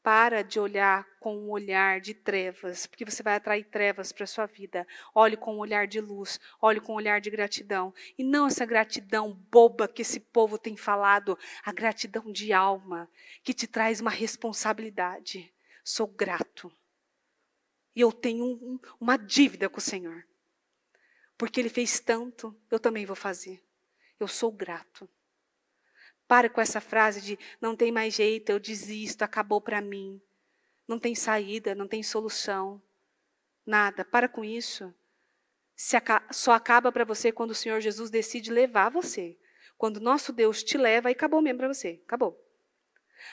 Para de olhar com um olhar de trevas, porque você vai atrair trevas para a sua vida. Olhe com um olhar de luz, olhe com um olhar de gratidão. E não essa gratidão boba que esse povo tem falado, a gratidão de alma, que te traz uma responsabilidade. Sou grato. E eu tenho um, uma dívida com o Senhor. Porque Ele fez tanto, eu também vou fazer. Eu sou grato. Para com essa frase de não tem mais jeito, eu desisto, acabou para mim. Não tem saída, não tem solução. Nada. Para com isso. Aca só acaba para você quando o Senhor Jesus decide levar você. Quando nosso Deus te leva, e acabou mesmo para você. Acabou.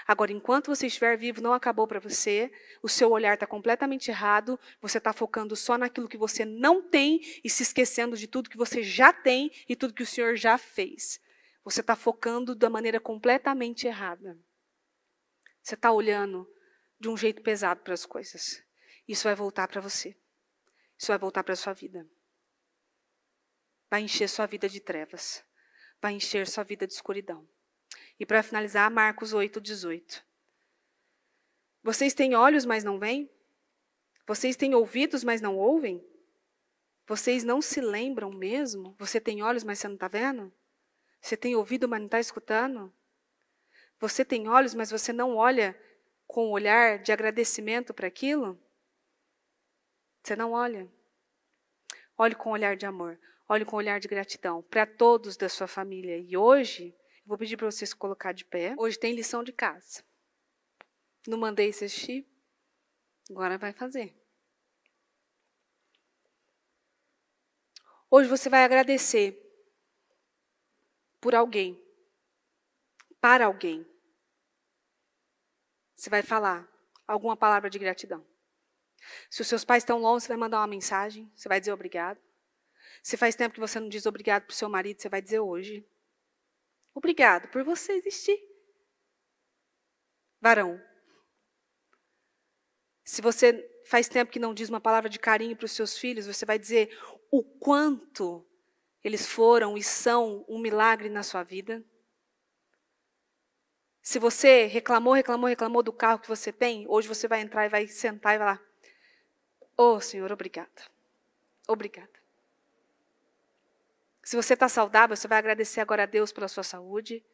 Agora, enquanto você estiver vivo, não acabou para você, o seu olhar está completamente errado, você está focando só naquilo que você não tem e se esquecendo de tudo que você já tem e tudo que o Senhor já fez. Você está focando da maneira completamente errada. Você está olhando de um jeito pesado para as coisas. Isso vai voltar para você. Isso vai voltar para a sua vida. Vai encher sua vida de trevas. Vai encher sua vida de escuridão. E para finalizar, Marcos 8, 18. Vocês têm olhos, mas não veem? Vocês têm ouvidos, mas não ouvem? Vocês não se lembram mesmo? Você tem olhos, mas você não está vendo? Você tem ouvido, mas não está escutando? Você tem olhos, mas você não olha com um olhar de agradecimento para aquilo? Você não olha. Olhe com um olhar de amor, olhe com um olhar de gratidão para todos da sua família. E hoje, eu vou pedir para você se colocar de pé. Hoje tem lição de casa. Não mandei você assistir? Agora vai fazer. Hoje você vai agradecer por alguém, para alguém. Você vai falar alguma palavra de gratidão. Se os seus pais estão longe, você vai mandar uma mensagem, você vai dizer obrigado. Se faz tempo que você não diz obrigado para o seu marido, você vai dizer hoje. Obrigado por você existir. Varão, se você faz tempo que não diz uma palavra de carinho para os seus filhos, você vai dizer o quanto eles foram e são um milagre na sua vida. Se você reclamou, reclamou, reclamou do carro que você tem, hoje você vai entrar e vai sentar e vai lá. oh, Senhor, obrigada. Obrigada. Se você está saudável, você vai agradecer agora a Deus pela sua saúde.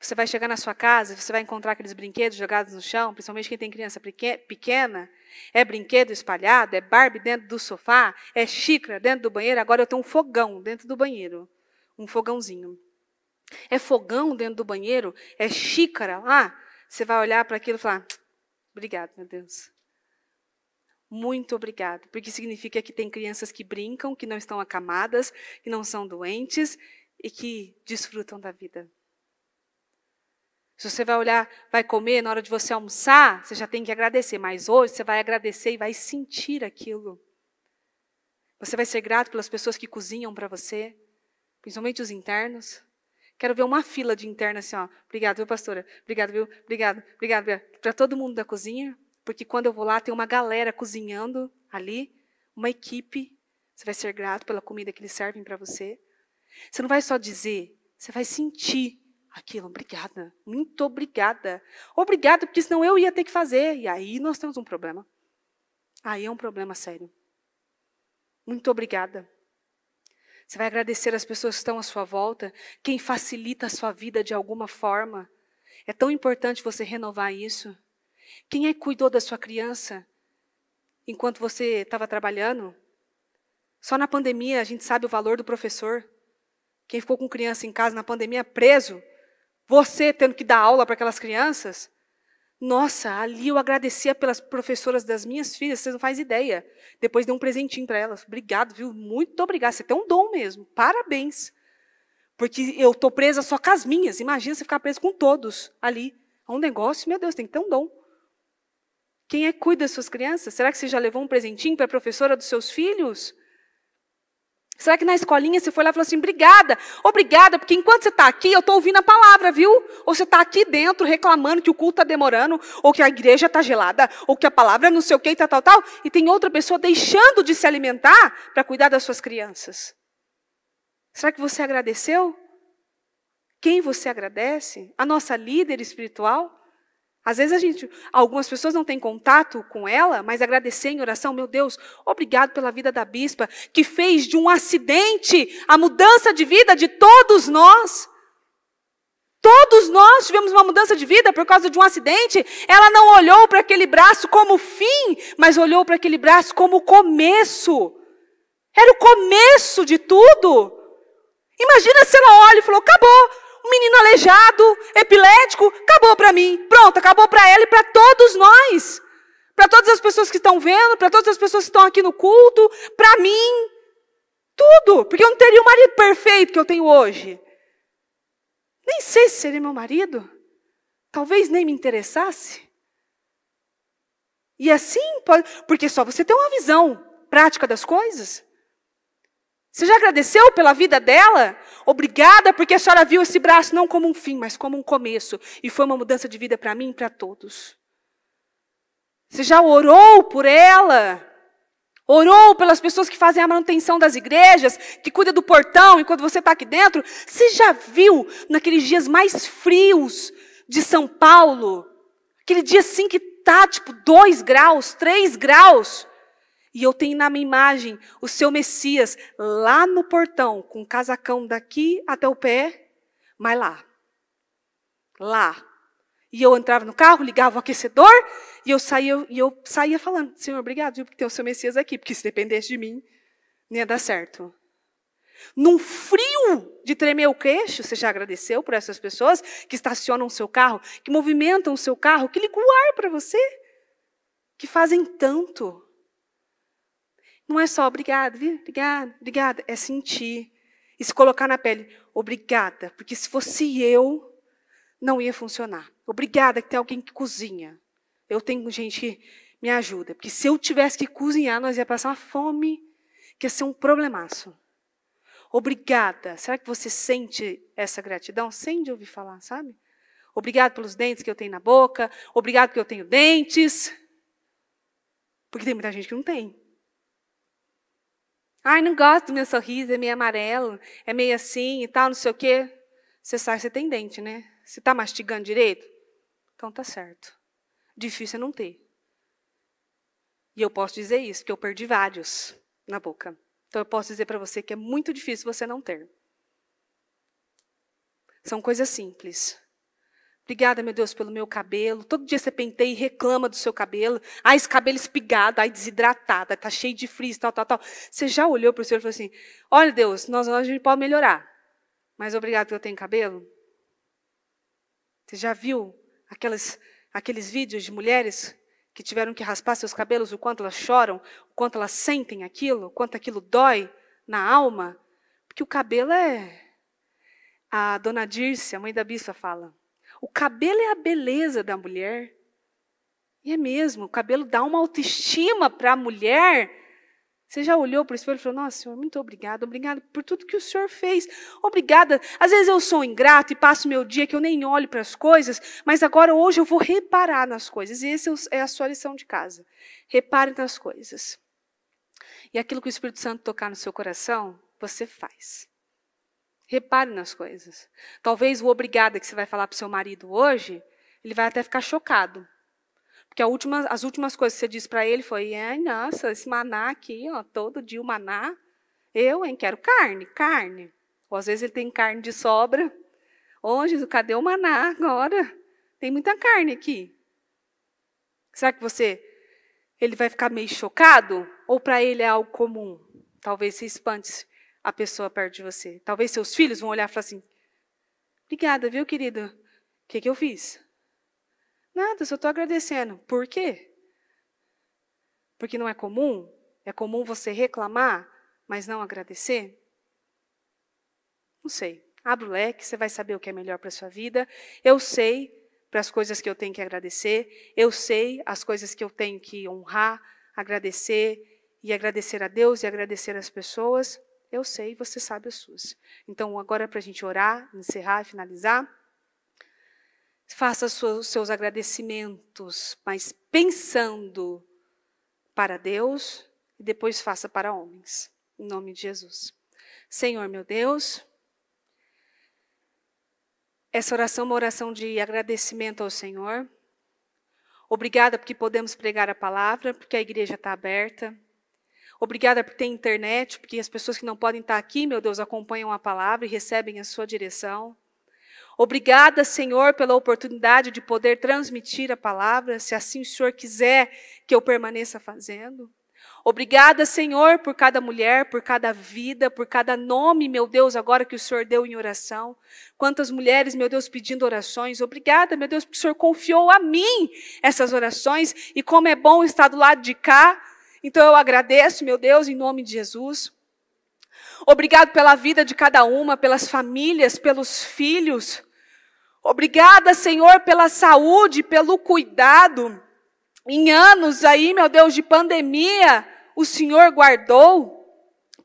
Você vai chegar na sua casa, você vai encontrar aqueles brinquedos jogados no chão, principalmente quem tem criança pequena. É brinquedo espalhado, é Barbie dentro do sofá, é xícara dentro do banheiro. Agora eu tenho um fogão dentro do banheiro, um fogãozinho. É fogão dentro do banheiro, é xícara lá. Você vai olhar para aquilo e falar: obrigado, meu Deus muito obrigado, porque significa que tem crianças que brincam, que não estão acamadas, que não são doentes e que desfrutam da vida. Se você vai olhar, vai comer, na hora de você almoçar, você já tem que agradecer, mas hoje você vai agradecer e vai sentir aquilo. Você vai ser grato pelas pessoas que cozinham para você, principalmente os internos. Quero ver uma fila de internos assim, ó. Obrigado, viu, pastora? Obrigado, viu? Obrigado, obrigado, Para todo mundo da cozinha, porque quando eu vou lá tem uma galera cozinhando ali, uma equipe. Você vai ser grato pela comida que eles servem para você. Você não vai só dizer, você vai sentir aquilo. Obrigada, muito obrigada. Obrigada, porque senão eu ia ter que fazer. E aí nós temos um problema. Aí é um problema sério. Muito obrigada. Você vai agradecer as pessoas que estão à sua volta, quem facilita a sua vida de alguma forma. É tão importante você renovar isso. Quem é que cuidou da sua criança enquanto você estava trabalhando? Só na pandemia a gente sabe o valor do professor. Quem ficou com criança em casa na pandemia preso, você tendo que dar aula para aquelas crianças. Nossa, ali eu agradecia pelas professoras das minhas filhas, vocês não fazem ideia. Depois dei um presentinho para elas. Obrigado, viu? Muito obrigado. Você tem um dom mesmo. Parabéns. Porque eu estou presa só com as minhas. Imagina você ficar preso com todos ali. É um negócio, meu Deus, tem que ter um dom. Quem é que cuida das suas crianças? Será que você já levou um presentinho para a professora dos seus filhos? Será que na escolinha você foi lá e falou assim, obrigada, obrigada, porque enquanto você está aqui, eu estou ouvindo a palavra, viu? Ou você está aqui dentro reclamando que o culto está demorando, ou que a igreja está gelada, ou que a palavra não sei o que, tal, tal, tal, e tem outra pessoa deixando de se alimentar para cuidar das suas crianças. Será que você agradeceu? Quem você agradece? A nossa líder espiritual? Às vezes a gente, algumas pessoas não têm contato com ela, mas agradecer em oração, meu Deus, obrigado pela vida da bispa que fez de um acidente a mudança de vida de todos nós. Todos nós tivemos uma mudança de vida por causa de um acidente. Ela não olhou para aquele braço como fim, mas olhou para aquele braço como começo. Era o começo de tudo. Imagina se ela olha e falou: acabou, menino aleijado, epilético, acabou para mim. Pronto, acabou para ela e para todos nós. Para todas as pessoas que estão vendo, para todas as pessoas que estão aqui no culto, para mim. Tudo, porque eu não teria o marido perfeito que eu tenho hoje. Nem sei se seria meu marido. Talvez nem me interessasse. E assim, pode, porque só você tem uma visão prática das coisas. Você já agradeceu pela vida dela? Obrigada, porque a senhora viu esse braço não como um fim, mas como um começo. E foi uma mudança de vida para mim e para todos. Você já orou por ela? Orou pelas pessoas que fazem a manutenção das igrejas, que cuida do portão enquanto você está aqui dentro? Você já viu naqueles dias mais frios de São Paulo? Aquele dia assim que tá tipo 2 graus, 3 graus. E eu tenho na minha imagem o seu Messias lá no portão, com o casacão daqui até o pé, mas lá. Lá. E eu entrava no carro, ligava o aquecedor, e eu saía, e eu saía falando: Senhor, obrigado, viu, porque tem o seu Messias aqui, porque se dependesse de mim, não ia dar certo. Num frio de tremer o queixo, você já agradeceu por essas pessoas que estacionam o seu carro, que movimentam o seu carro, que ligam o ar para você, que fazem tanto. Não é só obrigado, viu? Obrigada, obrigada. É sentir. E se colocar na pele, obrigada, porque se fosse eu, não ia funcionar. Obrigada que tem alguém que cozinha. Eu tenho gente que me ajuda. Porque se eu tivesse que cozinhar, nós ia passar uma fome, que ia ser um problemaço. Obrigada. Será que você sente essa gratidão? Sem de ouvir falar, sabe? Obrigado pelos dentes que eu tenho na boca. Obrigado que eu tenho dentes. Porque tem muita gente que não tem. Ai, não gosto do meu sorriso, é meio amarelo, é meio assim e tal, não sei o quê. Você sabe que você tem dente, né? Você está mastigando direito? Então tá certo. Difícil é não ter. E eu posso dizer isso, porque eu perdi vários na boca. Então eu posso dizer para você que é muito difícil você não ter. São coisas simples, Obrigada, meu Deus, pelo meu cabelo. Todo dia você penteia e reclama do seu cabelo. Ah, esse cabelo espigado, ai, desidratado, tá cheio de frizz, tal, tal, tal. Você já olhou para o Senhor e falou assim: Olha, Deus, nós, nós a gente pode melhorar. Mas obrigado que eu tenho cabelo. Você já viu aquelas, aqueles vídeos de mulheres que tiveram que raspar seus cabelos, o quanto elas choram, o quanto elas sentem aquilo, o quanto aquilo dói na alma? Porque o cabelo é. A dona Dirce, a mãe da Bispa, fala. O cabelo é a beleza da mulher. E é mesmo, o cabelo dá uma autoestima para a mulher. Você já olhou para o espelho e falou: Nossa, Senhor, muito obrigada, obrigada por tudo que o Senhor fez. Obrigada. Às vezes eu sou ingrato e passo meu dia que eu nem olho para as coisas, mas agora hoje eu vou reparar nas coisas. E essa é, é a sua lição de casa. Repare nas coisas. E aquilo que o Espírito Santo tocar no seu coração, você faz. Repare nas coisas. Talvez o obrigada que você vai falar para o seu marido hoje, ele vai até ficar chocado. Porque última, as últimas coisas que você disse para ele foi: ai, nossa, esse maná aqui, ó, todo dia o maná. Eu, hein, quero carne, carne. Ou às vezes ele tem carne de sobra. Ô, Jesus, cadê o maná agora? Tem muita carne aqui. Será que você. Ele vai ficar meio chocado? Ou para ele é algo comum? Talvez se espante. -se a pessoa perto de você. Talvez seus filhos vão olhar e falar assim: Obrigada, viu, querida? O que, que eu fiz? Nada, só estou agradecendo. Por quê? Porque não é comum? É comum você reclamar, mas não agradecer? Não sei. Abre o leque, você vai saber o que é melhor para sua vida. Eu sei para as coisas que eu tenho que agradecer, eu sei as coisas que eu tenho que honrar, agradecer e agradecer a Deus e agradecer às pessoas. Eu sei, você sabe as suas. Então, agora é para a gente orar, encerrar, finalizar. Faça os seus agradecimentos, mas pensando para Deus e depois faça para homens. Em nome de Jesus. Senhor, meu Deus, essa oração é uma oração de agradecimento ao Senhor. Obrigada porque podemos pregar a palavra, porque a igreja está aberta. Obrigada por ter internet, porque as pessoas que não podem estar aqui, meu Deus, acompanham a palavra e recebem a sua direção. Obrigada, Senhor, pela oportunidade de poder transmitir a palavra, se assim o Senhor quiser que eu permaneça fazendo. Obrigada, Senhor, por cada mulher, por cada vida, por cada nome, meu Deus, agora que o Senhor deu em oração. Quantas mulheres, meu Deus, pedindo orações. Obrigada, meu Deus, porque o Senhor confiou a mim essas orações. E como é bom estar do lado de cá então eu agradeço, meu Deus, em nome de Jesus. Obrigado pela vida de cada uma, pelas famílias, pelos filhos. Obrigada, Senhor, pela saúde, pelo cuidado. Em anos aí, meu Deus, de pandemia, o Senhor guardou.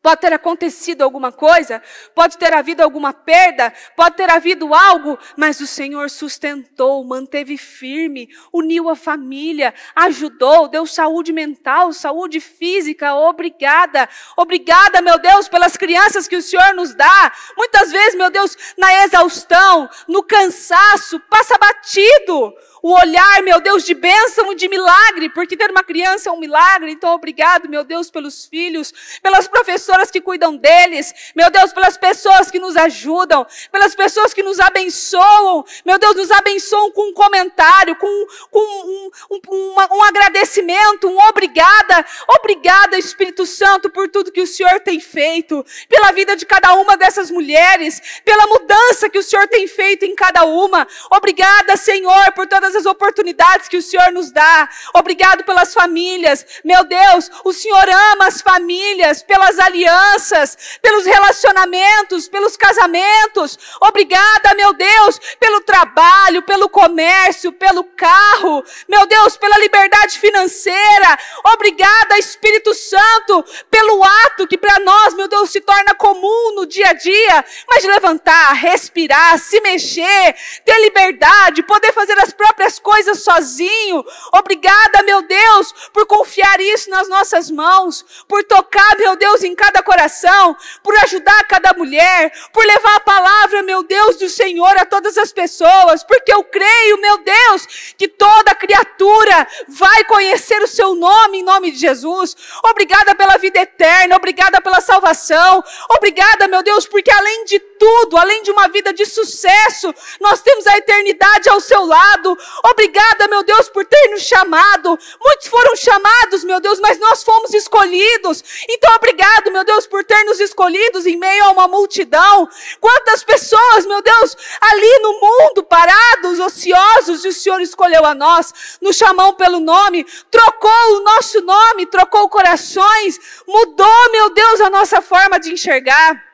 Pode ter acontecido alguma coisa, pode ter havido alguma perda, pode ter havido algo, mas o Senhor sustentou, manteve firme, uniu a família, ajudou, deu saúde mental, saúde física. Obrigada, obrigada, meu Deus, pelas crianças que o Senhor nos dá. Muitas vezes, meu Deus, na exaustão, no cansaço, passa batido o olhar, meu Deus, de bênção e de milagre, porque ter uma criança é um milagre. Então, obrigado, meu Deus, pelos filhos, pelas professoras que cuidam deles, meu Deus, pelas pessoas que nos ajudam, pelas pessoas que nos abençoam, meu Deus, nos abençoam com um comentário, com, com um, um, um, um agradecimento, um obrigada. Obrigada, Espírito Santo, por tudo que o Senhor tem feito, pela vida de cada uma dessas mulheres, pela mudança que o Senhor tem feito em cada uma. Obrigada, Senhor, por todas todas as oportunidades que o Senhor nos dá. Obrigado pelas famílias. Meu Deus, o Senhor ama as famílias, pelas alianças, pelos relacionamentos, pelos casamentos. Obrigada, meu Deus, pelo trabalho, pelo comércio, pelo carro. Meu Deus, pela liberdade financeira. Obrigada, Espírito Santo, pelo ato que para nós, meu Deus, se torna comum no dia a dia, mas levantar, respirar, se mexer, ter liberdade, poder fazer as próprias as coisas sozinho. Obrigada, meu Deus, por confiar isso nas nossas mãos, por tocar, meu Deus, em cada coração, por ajudar cada mulher, por levar a palavra, meu Deus, do Senhor a todas as pessoas, porque eu creio, meu Deus, que toda criatura vai conhecer o seu nome em nome de Jesus. Obrigada pela vida eterna, obrigada pela salvação, obrigada, meu Deus, porque além de tudo, além de uma vida de sucesso, nós temos a eternidade ao seu lado. Obrigada, meu Deus, por ter nos chamado. Muitos foram chamados, meu Deus, mas nós fomos escolhidos. Então, obrigado, meu Deus, por ter nos escolhidos em meio a uma multidão. Quantas pessoas, meu Deus, ali no mundo, parados, ociosos, e o Senhor escolheu a nós, nos chamou pelo nome, trocou o nosso nome, trocou corações, mudou, meu Deus, a nossa forma de enxergar.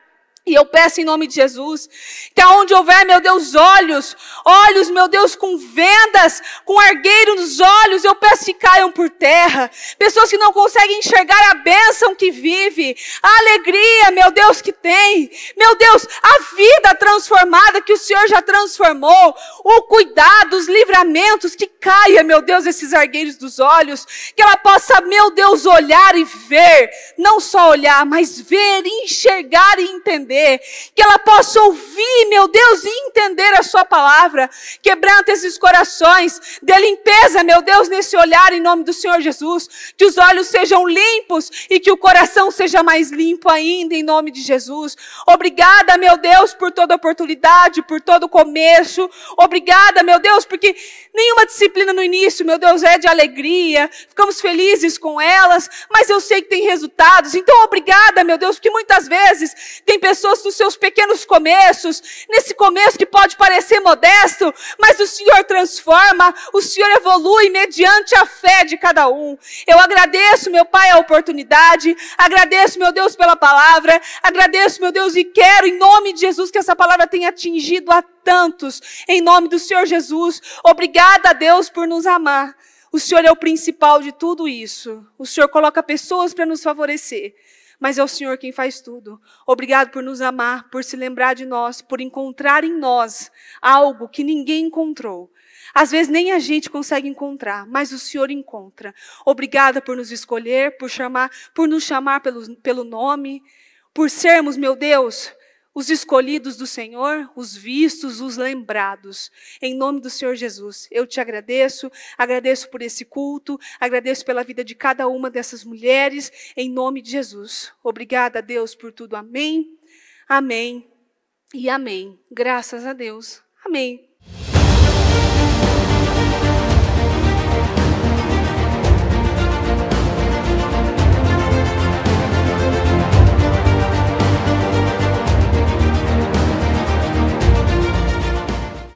E eu peço em nome de Jesus que aonde houver, meu Deus, olhos, olhos, meu Deus, com vendas, com argueiro nos olhos, eu peço que caiam por terra. Pessoas que não conseguem enxergar a bênção que vive, a alegria, meu Deus, que tem. Meu Deus, a vida transformada que o Senhor já transformou, o cuidado, os livramentos, que caia, meu Deus, esses argueiros dos olhos, que ela possa, meu Deus, olhar e ver, não só olhar, mas ver, enxergar e entender entender, que ela possa ouvir, meu Deus, e entender a sua palavra. quebrando esses corações, dê limpeza, meu Deus, nesse olhar em nome do Senhor Jesus. Que os olhos sejam limpos e que o coração seja mais limpo ainda em nome de Jesus. Obrigada, meu Deus, por toda oportunidade, por todo começo. Obrigada, meu Deus, porque nenhuma disciplina no início, meu Deus, é de alegria. Ficamos felizes com elas, mas eu sei que tem resultados. Então, obrigada, meu Deus, porque muitas vezes tem pessoas pessoas nos seus pequenos começos, nesse começo que pode parecer modesto, mas o Senhor transforma, o Senhor evolui mediante a fé de cada um. Eu agradeço, meu Pai, a oportunidade, agradeço, meu Deus, pela palavra, agradeço, meu Deus, e quero, em nome de Jesus, que essa palavra tenha atingido a tantos, em nome do Senhor Jesus. Obrigada, Deus, por nos amar. O Senhor é o principal de tudo isso. O Senhor coloca pessoas para nos favorecer mas é o Senhor quem faz tudo. Obrigado por nos amar, por se lembrar de nós, por encontrar em nós algo que ninguém encontrou. Às vezes nem a gente consegue encontrar, mas o Senhor encontra. Obrigada por nos escolher, por chamar, por nos chamar pelo, pelo nome, por sermos, meu Deus, os escolhidos do Senhor, os vistos, os lembrados. Em nome do Senhor Jesus, eu te agradeço, agradeço por esse culto, agradeço pela vida de cada uma dessas mulheres, em nome de Jesus. Obrigada, Deus, por tudo. Amém, amém e amém. Graças a Deus. Amém.